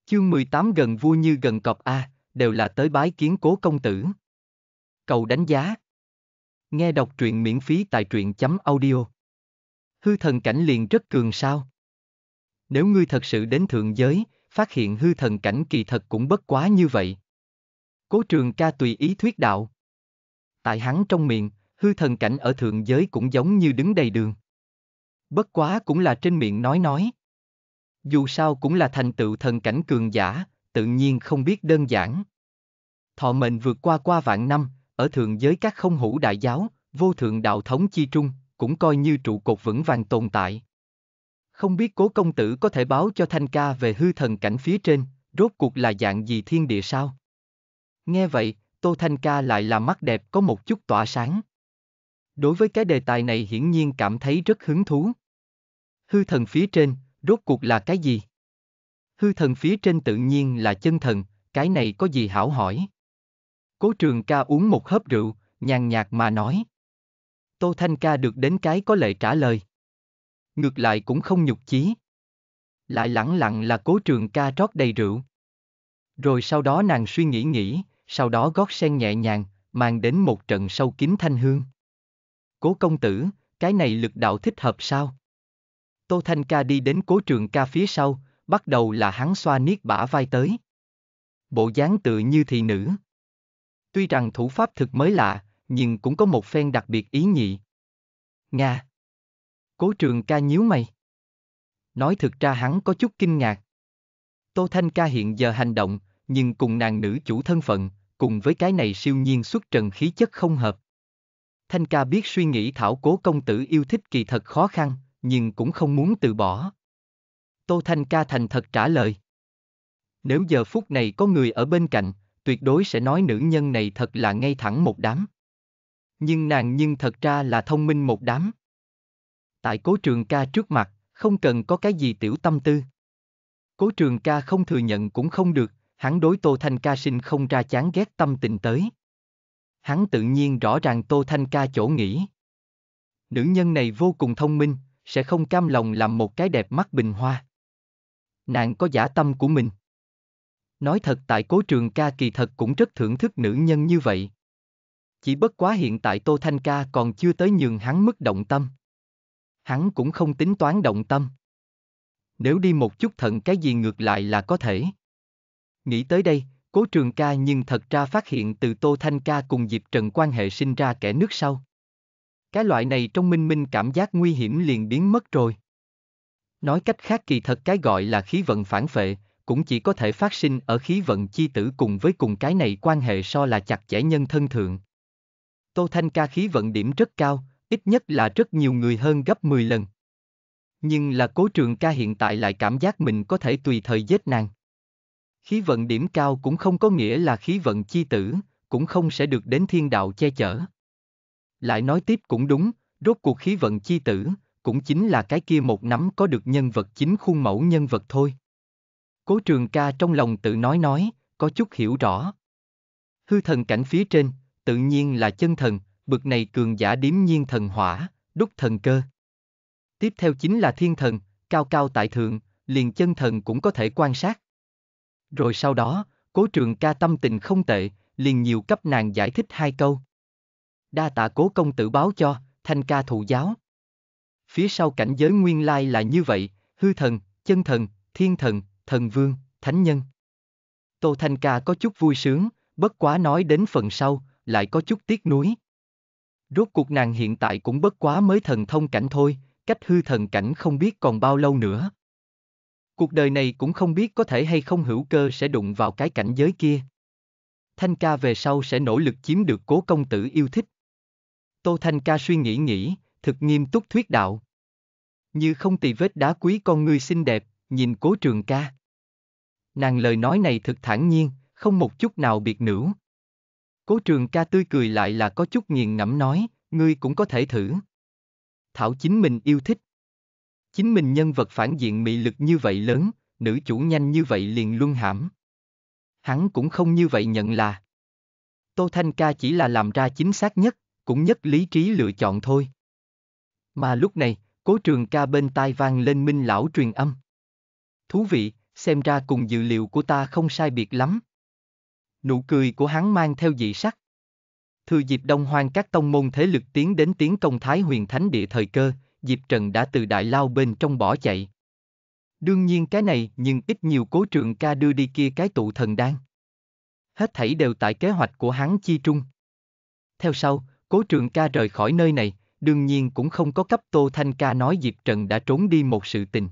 Chương 18 gần vua như gần cọp A, đều là tới bái kiến cố công tử. Cầu đánh giá. Nghe đọc truyện miễn phí tại truyện chấm audio. Hư thần cảnh liền rất cường sao. Nếu ngươi thật sự đến thượng giới, phát hiện hư thần cảnh kỳ thật cũng bất quá như vậy. Cố trường ca tùy ý thuyết đạo. Tại hắn trong miệng, hư thần cảnh ở thượng giới cũng giống như đứng đầy đường. Bất quá cũng là trên miệng nói nói. Dù sao cũng là thành tựu thần cảnh cường giả, tự nhiên không biết đơn giản. Thọ mệnh vượt qua qua vạn năm, ở thượng giới các không hữu đại giáo, vô thượng đạo thống chi trung, cũng coi như trụ cột vững vàng tồn tại. Không biết cố công tử có thể báo cho Thanh Ca về hư thần cảnh phía trên, rốt cuộc là dạng gì thiên địa sao? Nghe vậy, Tô Thanh Ca lại là mắt đẹp có một chút tỏa sáng đối với cái đề tài này hiển nhiên cảm thấy rất hứng thú. Hư thần phía trên, rốt cuộc là cái gì? Hư thần phía trên tự nhiên là chân thần, cái này có gì hảo hỏi? Cố trường ca uống một hớp rượu, nhàn nhạt mà nói. Tô Thanh ca được đến cái có lệ trả lời. Ngược lại cũng không nhục chí. Lại lẳng lặng là cố trường ca rót đầy rượu. Rồi sau đó nàng suy nghĩ nghĩ, sau đó gót sen nhẹ nhàng, mang đến một trận sâu kín thanh hương cố công tử, cái này lực đạo thích hợp sao? Tô Thanh Ca đi đến cố trường ca phía sau, bắt đầu là hắn xoa niết bả vai tới. Bộ dáng tự như thị nữ. Tuy rằng thủ pháp thực mới lạ, nhưng cũng có một phen đặc biệt ý nhị. Nga. Cố trường ca nhíu mày. Nói thực ra hắn có chút kinh ngạc. Tô Thanh Ca hiện giờ hành động, nhưng cùng nàng nữ chủ thân phận, cùng với cái này siêu nhiên xuất trần khí chất không hợp. Thanh ca biết suy nghĩ thảo cố công tử yêu thích kỳ thật khó khăn, nhưng cũng không muốn từ bỏ. Tô Thanh ca thành thật trả lời. Nếu giờ phút này có người ở bên cạnh, tuyệt đối sẽ nói nữ nhân này thật là ngay thẳng một đám. Nhưng nàng nhưng thật ra là thông minh một đám. Tại cố trường ca trước mặt, không cần có cái gì tiểu tâm tư. Cố trường ca không thừa nhận cũng không được, hắn đối Tô Thanh ca sinh không ra chán ghét tâm tình tới hắn tự nhiên rõ ràng Tô Thanh Ca chỗ nghĩ. Nữ nhân này vô cùng thông minh, sẽ không cam lòng làm một cái đẹp mắt bình hoa. Nàng có giả tâm của mình. Nói thật tại cố trường ca kỳ thật cũng rất thưởng thức nữ nhân như vậy. Chỉ bất quá hiện tại Tô Thanh Ca còn chưa tới nhường hắn mức động tâm. Hắn cũng không tính toán động tâm. Nếu đi một chút thận cái gì ngược lại là có thể. Nghĩ tới đây, Cố Trường Ca nhưng thật ra phát hiện từ Tô Thanh Ca cùng Diệp Trần quan hệ sinh ra kẻ nước sau. Cái loại này trong minh minh cảm giác nguy hiểm liền biến mất rồi. Nói cách khác kỳ thật cái gọi là khí vận phản phệ, cũng chỉ có thể phát sinh ở khí vận chi tử cùng với cùng cái này quan hệ so là chặt chẽ nhân thân thượng. Tô Thanh Ca khí vận điểm rất cao, ít nhất là rất nhiều người hơn gấp 10 lần. Nhưng là cố trường ca hiện tại lại cảm giác mình có thể tùy thời giết nàng. Khí vận điểm cao cũng không có nghĩa là khí vận chi tử, cũng không sẽ được đến thiên đạo che chở. Lại nói tiếp cũng đúng, rốt cuộc khí vận chi tử, cũng chính là cái kia một nắm có được nhân vật chính khuôn mẫu nhân vật thôi. Cố trường ca trong lòng tự nói nói, có chút hiểu rõ. Hư thần cảnh phía trên, tự nhiên là chân thần, bực này cường giả điếm nhiên thần hỏa, đúc thần cơ. Tiếp theo chính là thiên thần, cao cao tại thượng, liền chân thần cũng có thể quan sát. Rồi sau đó, cố trường ca tâm tình không tệ, liền nhiều cấp nàng giải thích hai câu. Đa tạ cố công tử báo cho, thanh ca thụ giáo. Phía sau cảnh giới nguyên lai là như vậy, hư thần, chân thần, thiên thần, thần vương, thánh nhân. Tô Thanh Ca có chút vui sướng, bất quá nói đến phần sau, lại có chút tiếc nuối. Rốt cuộc nàng hiện tại cũng bất quá mới thần thông cảnh thôi, cách hư thần cảnh không biết còn bao lâu nữa. Cuộc đời này cũng không biết có thể hay không hữu cơ sẽ đụng vào cái cảnh giới kia. Thanh ca về sau sẽ nỗ lực chiếm được cố công tử yêu thích. Tô Thanh ca suy nghĩ nghĩ, thực nghiêm túc thuyết đạo. Như không tì vết đá quý con ngươi xinh đẹp, nhìn cố trường ca. Nàng lời nói này thực thản nhiên, không một chút nào biệt nữ. Cố trường ca tươi cười lại là có chút nghiền ngẫm nói, ngươi cũng có thể thử. Thảo chính mình yêu thích. Chính mình nhân vật phản diện mị lực như vậy lớn, nữ chủ nhanh như vậy liền luân hãm. Hắn cũng không như vậy nhận là. Tô Thanh Ca chỉ là làm ra chính xác nhất, cũng nhất lý trí lựa chọn thôi. Mà lúc này, cố trường ca bên tai vang lên minh lão truyền âm. Thú vị, xem ra cùng dự liệu của ta không sai biệt lắm. Nụ cười của hắn mang theo dị sắc. Thừa dịp đông hoang các tông môn thế lực tiến đến tiến công Thái huyền thánh địa thời cơ, Diệp Trần đã từ đại lao bên trong bỏ chạy. Đương nhiên cái này nhưng ít nhiều cố trượng ca đưa đi kia cái tụ thần đan. Hết thảy đều tại kế hoạch của hắn chi trung. Theo sau, cố trượng ca rời khỏi nơi này, đương nhiên cũng không có cấp Tô Thanh ca nói Diệp Trần đã trốn đi một sự tình.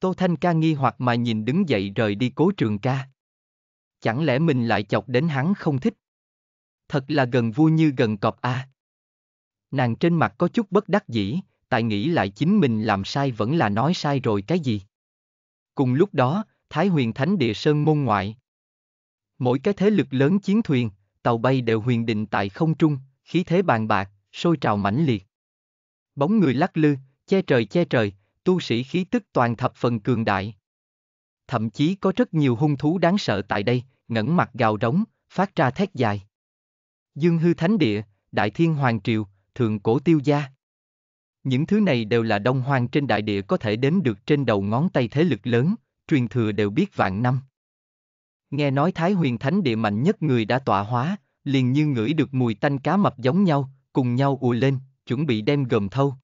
Tô Thanh ca nghi hoặc mà nhìn đứng dậy rời đi cố trường ca. Chẳng lẽ mình lại chọc đến hắn không thích? Thật là gần vui như gần cọp a. À. Nàng trên mặt có chút bất đắc dĩ, tại nghĩ lại chính mình làm sai vẫn là nói sai rồi cái gì. Cùng lúc đó, Thái huyền thánh địa sơn môn ngoại. Mỗi cái thế lực lớn chiến thuyền, tàu bay đều huyền định tại không trung, khí thế bàn bạc, sôi trào mãnh liệt. Bóng người lắc lư, che trời che trời, tu sĩ khí tức toàn thập phần cường đại. Thậm chí có rất nhiều hung thú đáng sợ tại đây, ngẩng mặt gào rống, phát ra thét dài. Dương hư thánh địa, đại thiên hoàng triều, thượng cổ tiêu gia. Những thứ này đều là đông hoang trên đại địa có thể đếm được trên đầu ngón tay thế lực lớn, truyền thừa đều biết vạn năm. Nghe nói Thái huyền thánh địa mạnh nhất người đã tọa hóa, liền như ngửi được mùi tanh cá mập giống nhau, cùng nhau ùa lên, chuẩn bị đem gầm thâu.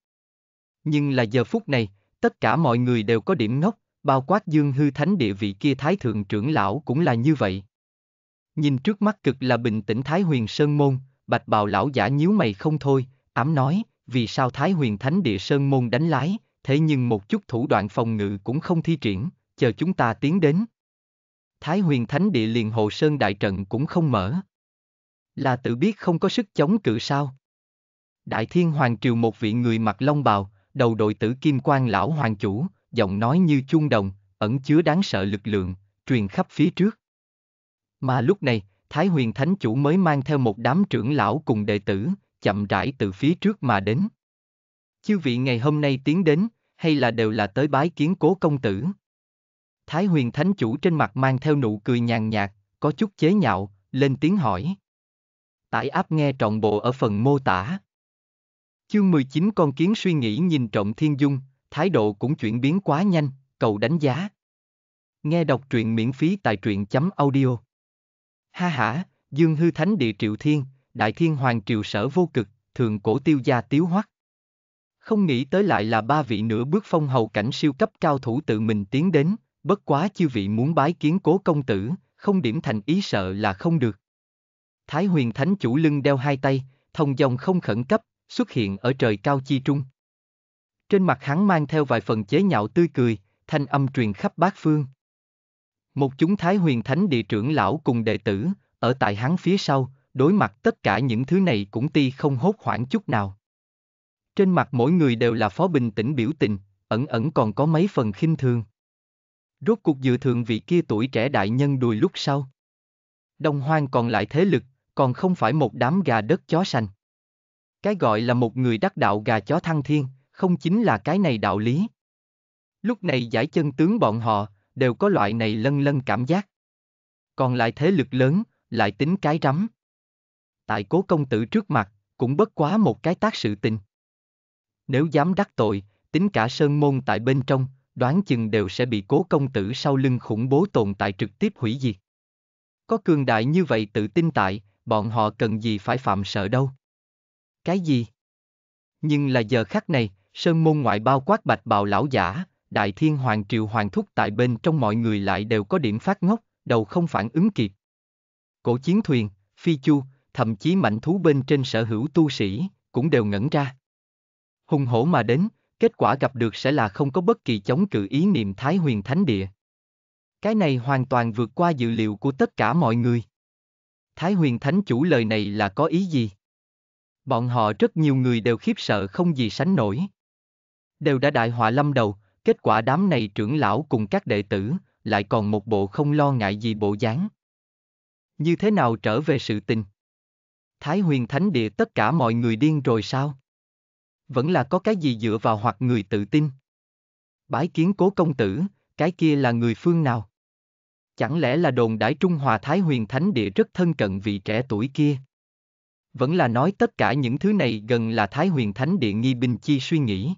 Nhưng là giờ phút này, tất cả mọi người đều có điểm ngốc, bao quát dương hư thánh địa vị kia thái thượng trưởng lão cũng là như vậy. Nhìn trước mắt cực là bình tĩnh thái huyền sơn môn, bạch bào lão giả nhíu mày không thôi, ám nói, vì sao Thái Huyền Thánh Địa Sơn Môn đánh lái, thế nhưng một chút thủ đoạn phòng ngự cũng không thi triển, chờ chúng ta tiến đến. Thái Huyền Thánh Địa liền Hồ Sơn Đại Trận cũng không mở. Là tự biết không có sức chống cự sao? Đại Thiên Hoàng Triều một vị người mặc long bào, đầu đội tử kim quan lão hoàng chủ, giọng nói như chuông đồng, ẩn chứa đáng sợ lực lượng, truyền khắp phía trước. Mà lúc này, Thái Huyền Thánh Chủ mới mang theo một đám trưởng lão cùng đệ tử, chậm rãi từ phía trước mà đến. Chư vị ngày hôm nay tiến đến, hay là đều là tới bái kiến cố công tử. Thái huyền thánh chủ trên mặt mang theo nụ cười nhàn nhạt, có chút chế nhạo, lên tiếng hỏi. Tải áp nghe trọn bộ ở phần mô tả. Chương 19 con kiến suy nghĩ nhìn trọng thiên dung, thái độ cũng chuyển biến quá nhanh, cầu đánh giá. Nghe đọc truyện miễn phí tại truyện chấm audio. Ha ha, Dương Hư Thánh Địa Triệu Thiên, đại thiên hoàng triều sở vô cực, thường cổ tiêu gia tiếu hoắc. Không nghĩ tới lại là ba vị nửa bước phong hầu cảnh siêu cấp cao thủ tự mình tiến đến, bất quá chư vị muốn bái kiến cố công tử, không điểm thành ý sợ là không được. Thái huyền thánh chủ lưng đeo hai tay, thông dòng không khẩn cấp, xuất hiện ở trời cao chi trung. Trên mặt hắn mang theo vài phần chế nhạo tươi cười, thanh âm truyền khắp bát phương. Một chúng thái huyền thánh địa trưởng lão cùng đệ tử, ở tại hắn phía sau, đối mặt tất cả những thứ này cũng ti không hốt hoảng chút nào. Trên mặt mỗi người đều là phó bình tĩnh biểu tình, ẩn ẩn còn có mấy phần khinh thường. Rốt cuộc dự thường vị kia tuổi trẻ đại nhân đùi lúc sau. Đông hoang còn lại thế lực, còn không phải một đám gà đất chó sành. Cái gọi là một người đắc đạo gà chó thăng thiên, không chính là cái này đạo lý. Lúc này giải chân tướng bọn họ, đều có loại này lân lân cảm giác. Còn lại thế lực lớn, lại tính cái rắm tại cố công tử trước mặt, cũng bất quá một cái tác sự tình. Nếu dám đắc tội, tính cả sơn môn tại bên trong, đoán chừng đều sẽ bị cố công tử sau lưng khủng bố tồn tại trực tiếp hủy diệt. Có cường đại như vậy tự tin tại, bọn họ cần gì phải phạm sợ đâu. Cái gì? Nhưng là giờ khắc này, sơn môn ngoại bao quát bạch bào lão giả, đại thiên hoàng triều hoàng thúc tại bên trong mọi người lại đều có điểm phát ngốc, đầu không phản ứng kịp. Cổ chiến thuyền, phi chu, thậm chí mảnh thú bên trên sở hữu tu sĩ, cũng đều ngẩn ra. Hùng hổ mà đến, kết quả gặp được sẽ là không có bất kỳ chống cự ý niệm Thái huyền thánh địa. Cái này hoàn toàn vượt qua dự liệu của tất cả mọi người. Thái huyền thánh chủ lời này là có ý gì? Bọn họ rất nhiều người đều khiếp sợ không gì sánh nổi. Đều đã đại họa lâm đầu, kết quả đám này trưởng lão cùng các đệ tử, lại còn một bộ không lo ngại gì bộ dáng. Như thế nào trở về sự tình? Thái huyền thánh địa tất cả mọi người điên rồi sao? Vẫn là có cái gì dựa vào hoặc người tự tin? Bái kiến cố công tử, cái kia là người phương nào? Chẳng lẽ là đồn Đãi Trung Hòa Thái huyền thánh địa rất thân cận vị trẻ tuổi kia? Vẫn là nói tất cả những thứ này gần là Thái huyền thánh địa nghi binh chi suy nghĩ.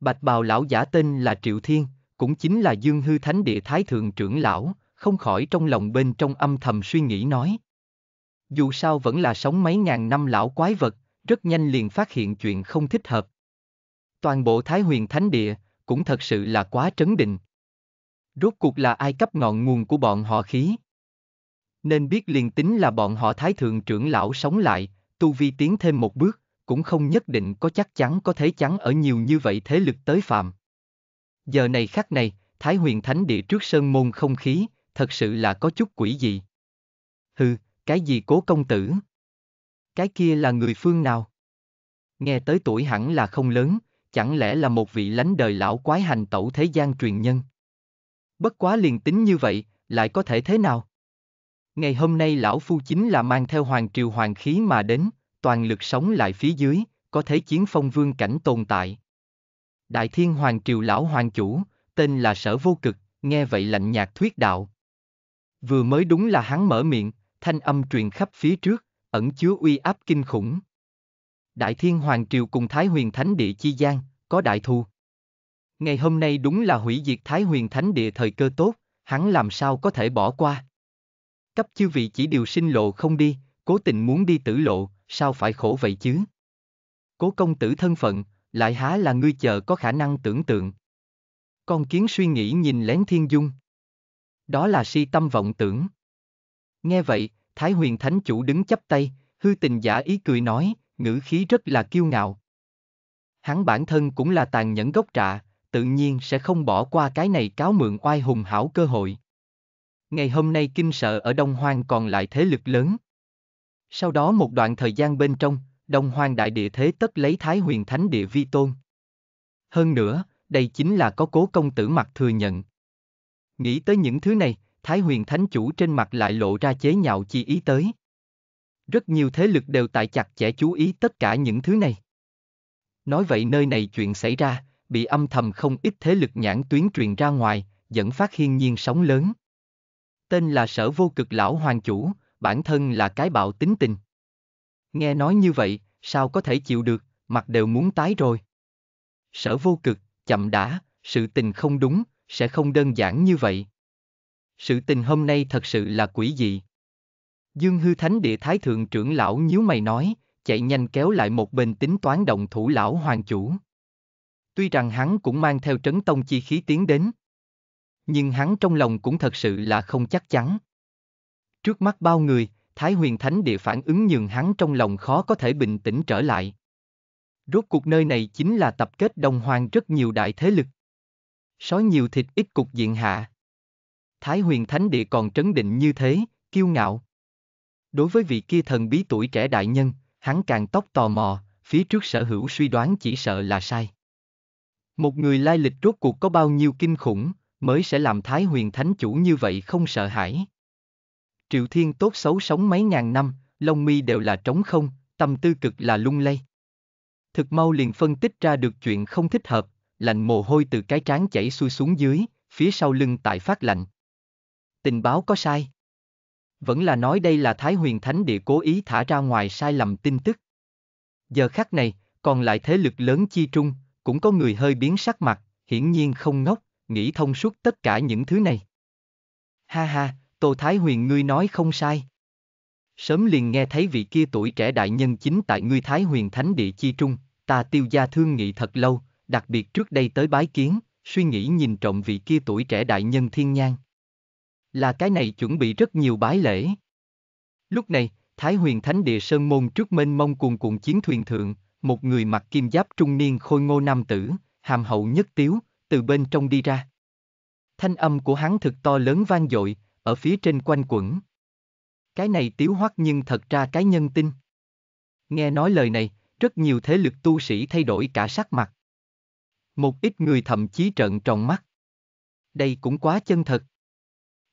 Bạch bào lão giả tên là Triệu Thiên, cũng chính là Dương Hư Thánh địa Thái Thượng trưởng lão, không khỏi trong lòng bên trong âm thầm suy nghĩ nói dù sao vẫn là sống mấy ngàn năm lão quái vật, rất nhanh liền phát hiện chuyện không thích hợp. Toàn bộ Thái Huyền Thánh Địa, cũng thật sự là quá trấn định. Rốt cuộc là ai cấp ngọn nguồn của bọn họ khí? Nên biết liền tính là bọn họ Thái Thượng trưởng lão sống lại, tu vi tiến thêm một bước, cũng không nhất định có chắc chắn có thể chắn ở nhiều như vậy thế lực tới phạm. Giờ này khắc này, Thái Huyền Thánh Địa trước Sơn Môn không khí, thật sự là có chút quỷ dị. Hừ, cái gì cố công tử? Cái kia là người phương nào? Nghe tới tuổi hẳn là không lớn, chẳng lẽ là một vị lánh đời lão quái hành tẩu thế gian truyền nhân? Bất quá liền tính như vậy, lại có thể thế nào? Ngày hôm nay lão phu chính là mang theo hoàng triều hoàng khí mà đến, toàn lực sống lại phía dưới, có thế chiến phong vương cảnh tồn tại. Đại thiên hoàng triều lão hoàng chủ, tên là sở vô cực, nghe vậy lạnh nhạt thuyết đạo. Vừa mới đúng là hắn mở miệng, thanh âm truyền khắp phía trước, ẩn chứa uy áp kinh khủng. Đại Thiên Hoàng Triều cùng Thái Huyền Thánh Địa chi gian, có đại thù. Ngày hôm nay đúng là hủy diệt Thái Huyền Thánh Địa thời cơ tốt, hắn làm sao có thể bỏ qua. Cấp chư vị chỉ điều sinh lộ không đi, cố tình muốn đi tử lộ, sao phải khổ vậy chứ? Cố công tử thân phận, lại há là ngươi chờ có khả năng tưởng tượng. Con kiến suy nghĩ nhìn lén thiên dung. Đó là si tâm vọng tưởng. Nghe vậy, Thái huyền thánh chủ đứng chắp tay, hư tình giả ý cười nói, ngữ khí rất là kiêu ngạo. Hắn bản thân cũng là tàn nhẫn gốc trạ, tự nhiên sẽ không bỏ qua cái này cáo mượn oai hùng hảo cơ hội. Ngày hôm nay kinh sợ ở Đông Hoang còn lại thế lực lớn. Sau đó một đoạn thời gian bên trong, Đông Hoang đại địa thế tất lấy Thái huyền thánh địa vi tôn. Hơn nữa, đây chính là có cố công tử mặt thừa nhận. Nghĩ tới những thứ này, Thái huyền thánh chủ trên mặt lại lộ ra chế nhạo chi ý tới. Rất nhiều thế lực đều tại chặt chẽ chú ý tất cả những thứ này. Nói vậy nơi này chuyện xảy ra, bị âm thầm không ít thế lực nhãn tuyến truyền ra ngoài, dẫn phát hiên nhiên sóng lớn. Tên là sở vô cực lão hoàng chủ, bản thân là cái bạo tính tình. Nghe nói như vậy, sao có thể chịu được, mặt đều muốn tái rồi. Sở vô cực, chậm đã, sự tình không đúng, sẽ không đơn giản như vậy. Sự tình hôm nay thật sự là quỷ dị. Dương hư thánh địa thái thượng trưởng lão nhíu mày nói, chạy nhanh kéo lại một bên tính toán động thủ lão hoàng chủ. Tuy rằng hắn cũng mang theo trấn tông chi khí tiến đến, nhưng hắn trong lòng cũng thật sự là không chắc chắn. Trước mắt bao người, Thái huyền thánh địa phản ứng nhường hắn trong lòng khó có thể bình tĩnh trở lại. Rốt cuộc nơi này chính là tập kết đồng hoàng rất nhiều đại thế lực. Sói nhiều thịt ít cục diện hạ. Thái huyền thánh địa còn trấn định như thế, kiêu ngạo. Đối với vị kia thần bí tuổi trẻ đại nhân, hắn càng tóc tò mò, phía trước sở hữu suy đoán chỉ sợ là sai. Một người lai lịch rốt cuộc có bao nhiêu kinh khủng, mới sẽ làm Thái huyền thánh chủ như vậy không sợ hãi. Triệu Thiên tốt xấu sống mấy ngàn năm, lông mi đều là trống không, tâm tư cực là lung lay. Thực mau liền phân tích ra được chuyện không thích hợp, lạnh mồ hôi từ cái trán chảy xuôi xuống dưới, phía sau lưng tại phát lạnh tình báo có sai. Vẫn là nói đây là Thái Huyền Thánh Địa cố ý thả ra ngoài sai lầm tin tức. Giờ khắc này, còn lại thế lực lớn chi trung, cũng có người hơi biến sắc mặt, hiển nhiên không ngốc, nghĩ thông suốt tất cả những thứ này. Ha ha, Tô Thái Huyền ngươi nói không sai. Sớm liền nghe thấy vị kia tuổi trẻ đại nhân chính tại ngươi Thái Huyền Thánh Địa Chi Trung, ta tiêu gia thương nghị thật lâu, đặc biệt trước đây tới bái kiến, suy nghĩ nhìn trộm vị kia tuổi trẻ đại nhân thiên nhang, là cái này chuẩn bị rất nhiều bái lễ. Lúc này, Thái huyền thánh địa Sơn Môn trước mênh mông cuồn cuộn chiến thuyền thượng, một người mặc kim giáp trung niên khôi ngô nam tử, hàm hậu nhất tiếu, từ bên trong đi ra. Thanh âm của hắn thực to lớn vang dội, ở phía trên quanh quẩn. Cái này tiếu hoắc nhưng thật ra cái nhân tinh. Nghe nói lời này, rất nhiều thế lực tu sĩ thay đổi cả sắc mặt. Một ít người thậm chí trợn tròn mắt. Đây cũng quá chân thật.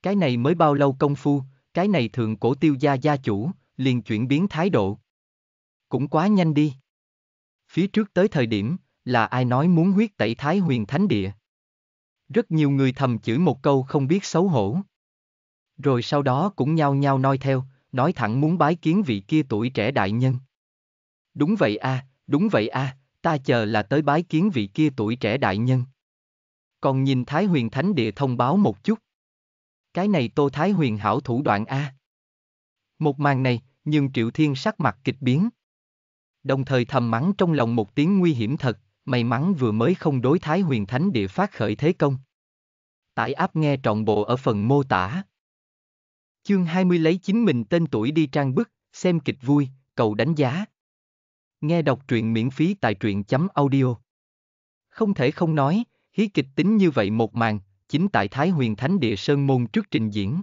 Cái này mới bao lâu công phu, cái này thượng cổ tiêu gia gia chủ, liền chuyển biến thái độ. Cũng quá nhanh đi. Phía trước tới thời điểm, là ai nói muốn huyết tẩy thái huyền thánh địa. Rất nhiều người thầm chửi một câu không biết xấu hổ. Rồi sau đó cũng nhao nhao nói theo, nói thẳng muốn bái kiến vị kia tuổi trẻ đại nhân. Đúng vậy a, à, đúng vậy a, à, ta chờ là tới bái kiến vị kia tuổi trẻ đại nhân. Còn nhìn Thái Huyền Thánh Địa thông báo một chút. Cái này Tô Thái huyền hảo thủ đoạn A. Một màn này, nhưng Triệu Thiên sắc mặt kịch biến. Đồng thời thầm mắng trong lòng một tiếng nguy hiểm thật, may mắn vừa mới không đối Thái huyền thánh địa phát khởi thế công. Tải áp nghe trọn bộ ở phần mô tả. Chương 20 lấy chính mình tên tuổi đi trang bức, xem kịch vui, cầu đánh giá. Nghe đọc truyện miễn phí tại truyện chấm audio. Không thể không nói, hí kịch tính như vậy một màn, chính tại Thái Huyền Thánh Địa Sơn Môn trước trình diễn.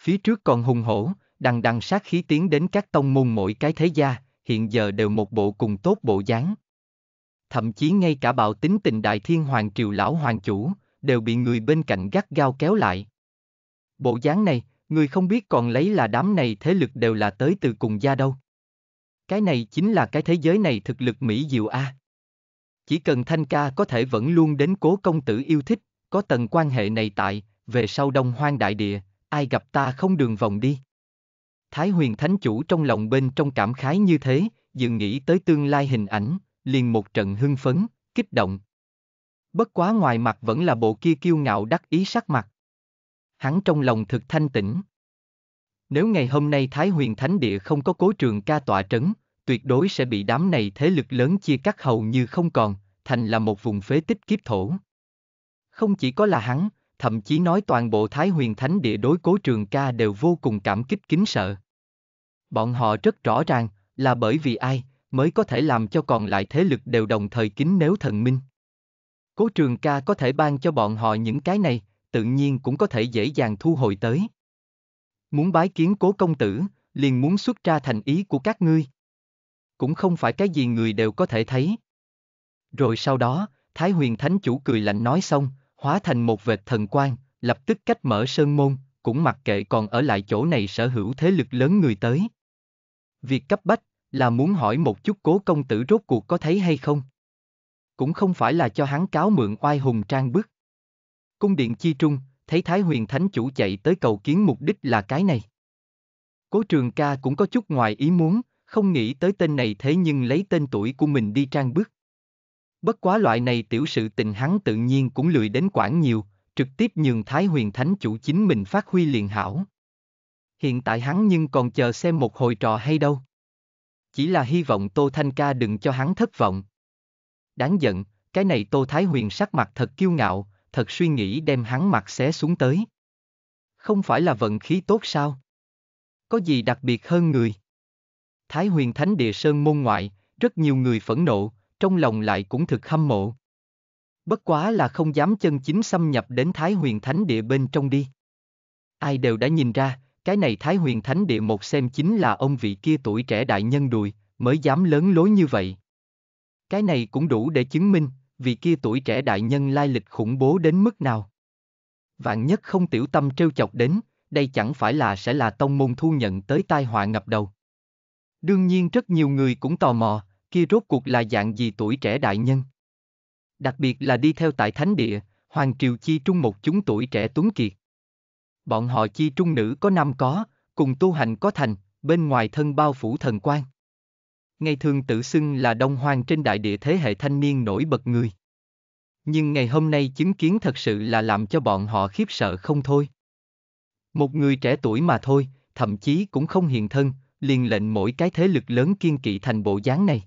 Phía trước còn hùng hổ, đằng đằng sát khí tiến đến các tông môn mỗi cái thế gia, hiện giờ đều một bộ cùng tốt bộ dáng. Thậm chí ngay cả bạo tính tình đại thiên hoàng triều lão hoàng chủ, đều bị người bên cạnh gắt gao kéo lại. Bộ dáng này, người không biết còn lấy là đám này thế lực đều là tới từ cùng gia đâu. Cái này chính là cái thế giới này thực lực Mỹ diệu A. Chỉ cần Thanh Ca có thể vẫn luôn đến cố công tử yêu thích, có tầng quan hệ này tại, về sau đông hoang đại địa, ai gặp ta không đường vòng đi. Thái huyền thánh chủ trong lòng bên trong cảm khái như thế, dừng nghĩ tới tương lai hình ảnh, liền một trận hưng phấn, kích động. Bất quá ngoài mặt vẫn là bộ kia kiêu ngạo đắc ý sắc mặt. Hắn trong lòng thực thanh tĩnh. Nếu ngày hôm nay Thái huyền thánh địa không có cố trường ca tọa trấn, tuyệt đối sẽ bị đám này thế lực lớn chia cắt hầu như không còn, thành là một vùng phế tích kiếp thổ. Không chỉ có là hắn, thậm chí nói toàn bộ Thái Huyền Thánh Địa đối cố trường ca đều vô cùng cảm kích kính sợ. Bọn họ rất rõ ràng, là bởi vì ai, mới có thể làm cho còn lại thế lực đều đồng thời kính nếu thần minh. Cố trường ca có thể ban cho bọn họ những cái này, tự nhiên cũng có thể dễ dàng thu hồi tới. Muốn bái kiến cố công tử, liền muốn xuất ra thành ý của các ngươi. Cũng không phải cái gì người đều có thể thấy. Rồi sau đó, Thái huyền thánh chủ cười lạnh nói xong, hóa thành một vệt thần quang, lập tức cách mở sơn môn, cũng mặc kệ còn ở lại chỗ này sở hữu thế lực lớn người tới. Việc cấp bách là muốn hỏi một chút cố công tử rốt cuộc có thấy hay không. Cũng không phải là cho hắn cáo mượn oai hùng trang bức. Cung điện chi trung, thấy Thái huyền thánh chủ chạy tới cầu kiến mục đích là cái này. Cố trường ca cũng có chút ngoài ý muốn, không nghĩ tới tên này thế nhưng lấy tên tuổi của mình đi trang bức. Bất quá loại này tiểu sự tình hắn tự nhiên cũng lười đến quản nhiều, trực tiếp nhường Thái Huyền Thánh chủ chính mình phát huy liền hảo. Hiện tại hắn nhưng còn chờ xem một hồi trò hay đâu. Chỉ là hy vọng Tô Thanh Ca đừng cho hắn thất vọng. Đáng giận, cái này Tô Thái Huyền sắc mặt thật kiêu ngạo, thật suy nghĩ đem hắn mặt xé xuống tới. Không phải là vận khí tốt sao? Có gì đặc biệt hơn người? Thái Huyền Thánh Địa Sơn môn ngoại, rất nhiều người phẫn nộ, trong lòng lại cũng thực hâm mộ. Bất quá là không dám chân chính xâm nhập đến Thái huyền thánh địa bên trong đi. Ai đều đã nhìn ra, cái này Thái huyền thánh địa một xem chính là ông vị kia tuổi trẻ đại nhân đùi, mới dám lớn lối như vậy. Cái này cũng đủ để chứng minh, vị kia tuổi trẻ đại nhân lai lịch khủng bố đến mức nào. Vạn nhất không tiểu tâm trêu chọc đến, đây chẳng phải là sẽ là tông môn thu nhận tới tai họa ngập đầu. Đương nhiên rất nhiều người cũng tò mò, kia rốt cuộc là dạng gì tuổi trẻ đại nhân. Đặc biệt là đi theo tại thánh địa, Hoàng Triều Chi Trung một chúng tuổi trẻ tuấn kiệt. Bọn họ Chi Trung nữ có năm có, cùng tu hành có thành, bên ngoài thân bao phủ thần quan. Ngày thường tự xưng là đông hoang trên đại địa thế hệ thanh niên nổi bật người. Nhưng ngày hôm nay chứng kiến thật sự là làm cho bọn họ khiếp sợ không thôi. Một người trẻ tuổi mà thôi, thậm chí cũng không hiện thân, liền lệnh mỗi cái thế lực lớn kiên kỵ thành bộ dáng này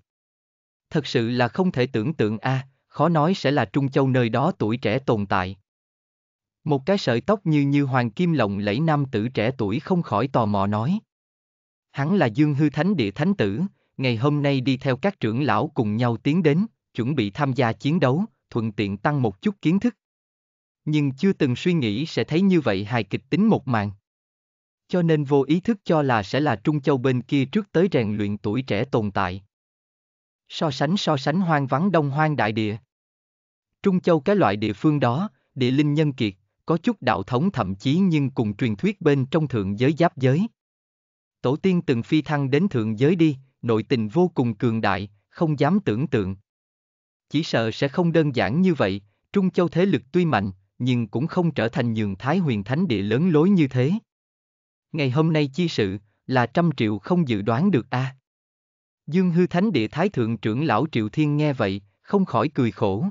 thật sự là không thể tưởng tượng a, à, khó nói sẽ là Trung Châu nơi đó tuổi trẻ tồn tại. Một cái sợi tóc như như hoàng kim lộng lẫy nam tử trẻ tuổi không khỏi tò mò nói. Hắn là Dương Hư Thánh Địa Thánh Tử, ngày hôm nay đi theo các trưởng lão cùng nhau tiến đến, chuẩn bị tham gia chiến đấu, thuận tiện tăng một chút kiến thức. Nhưng chưa từng suy nghĩ sẽ thấy như vậy hài kịch tính một màn. Cho nên vô ý thức cho là sẽ là Trung Châu bên kia trước tới rèn luyện tuổi trẻ tồn tại. So sánh so sánh hoang vắng đông hoang đại địa. Trung Châu cái loại địa phương đó, địa linh nhân kiệt, có chút đạo thống thậm chí nhưng cùng truyền thuyết bên trong thượng giới giáp giới. Tổ tiên từng phi thăng đến thượng giới đi, nội tình vô cùng cường đại, không dám tưởng tượng. Chỉ sợ sẽ không đơn giản như vậy, Trung Châu thế lực tuy mạnh, nhưng cũng không trở thành nhường Thái huyền thánh địa lớn lối như thế. Ngày hôm nay chi sự, là trăm triệu không dự đoán được a. À. Dương hư thánh địa thái thượng trưởng lão Triệu Thiên nghe vậy, không khỏi cười khổ.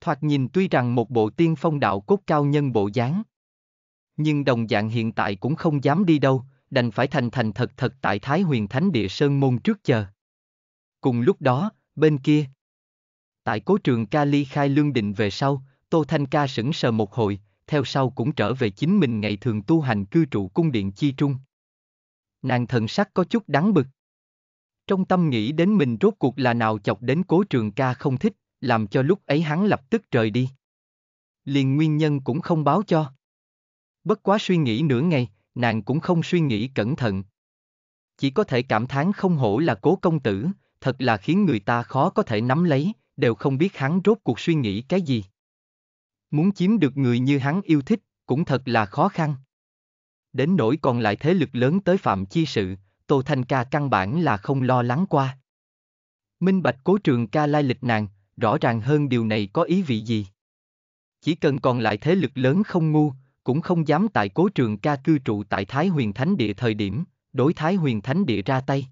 Thoạt nhìn tuy rằng một bộ tiên phong đạo cốt cao nhân bộ dáng. Nhưng đồng dạng hiện tại cũng không dám đi đâu, đành phải thành thành thật thật tại Thái huyền thánh địa Sơn Môn trước chờ. Cùng lúc đó, bên kia. Tại cố trường ca ly khai lương định về sau, Tô Thanh Ca sững sờ một hồi, theo sau cũng trở về chính mình ngày thường tu hành cư trụ cung điện chi trung. Nàng thần sắc có chút đáng bực. Trong tâm nghĩ đến mình rốt cuộc là nào chọc đến cố trường ca không thích, làm cho lúc ấy hắn lập tức rời đi. Liền nguyên nhân cũng không báo cho. Bất quá suy nghĩ nửa ngày, nàng cũng không suy nghĩ cẩn thận. Chỉ có thể cảm thán không hổ là cố công tử, thật là khiến người ta khó có thể nắm lấy, đều không biết hắn rốt cuộc suy nghĩ cái gì. Muốn chiếm được người như hắn yêu thích, cũng thật là khó khăn. Đến nỗi còn lại thế lực lớn tới phạm chi sự, Tô Thanh Ca căn bản là không lo lắng qua. Minh bạch cố trường ca lai lịch nàng, rõ ràng hơn điều này có ý vị gì. Chỉ cần còn lại thế lực lớn không ngu, cũng không dám tại cố trường ca cư trụ tại Thái Huyền Thánh Địa thời điểm, đối Thái Huyền Thánh Địa ra tay.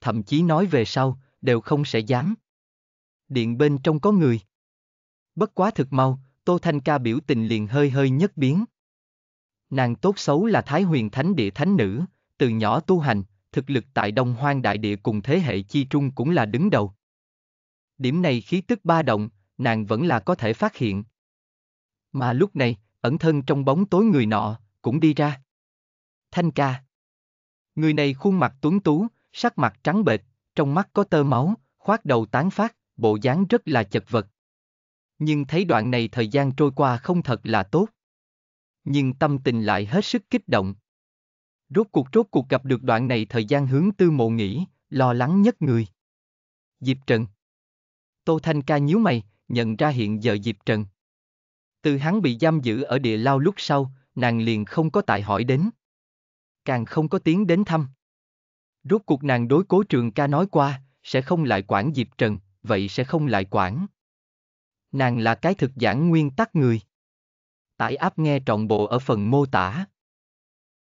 Thậm chí nói về sau, đều không sẽ dám. Điện bên trong có người. Bất quá thực mau, Tô Thanh Ca biểu tình liền hơi hơi nhất biến. Nàng tốt xấu là Thái Huyền Thánh Địa Thánh Nữ, từ nhỏ tu hành, thực lực tại Đông Hoang Đại Địa cùng thế hệ chi trung cũng là đứng đầu. Điểm này khí tức ba động, nàng vẫn là có thể phát hiện. Mà lúc này, ẩn thân trong bóng tối người nọ, cũng đi ra. Thanh ca. Người này khuôn mặt tuấn tú, sắc mặt trắng bệch, trong mắt có tơ máu, khoác đầu tán phát, bộ dáng rất là chật vật. Nhưng thấy đoạn này thời gian trôi qua không thật là tốt. Nhưng tâm tình lại hết sức kích động. Rốt cuộc rốt cuộc gặp được đoạn này thời gian hướng tư mộ nghĩ, lo lắng nhất người. Diệp Trần Tô Thanh Ca nhíu mày, nhận ra hiện giờ Diệp Trần. Từ hắn bị giam giữ ở địa lao lúc sau, nàng liền không có tại hỏi đến. Càng không có tiếng đến thăm. Rốt cuộc nàng đối cố trường ca nói qua, sẽ không lại quản Diệp Trần, vậy sẽ không lại quản. Nàng là cái thực giản nguyên tắc người. Tải áp nghe trọn bộ ở phần mô tả.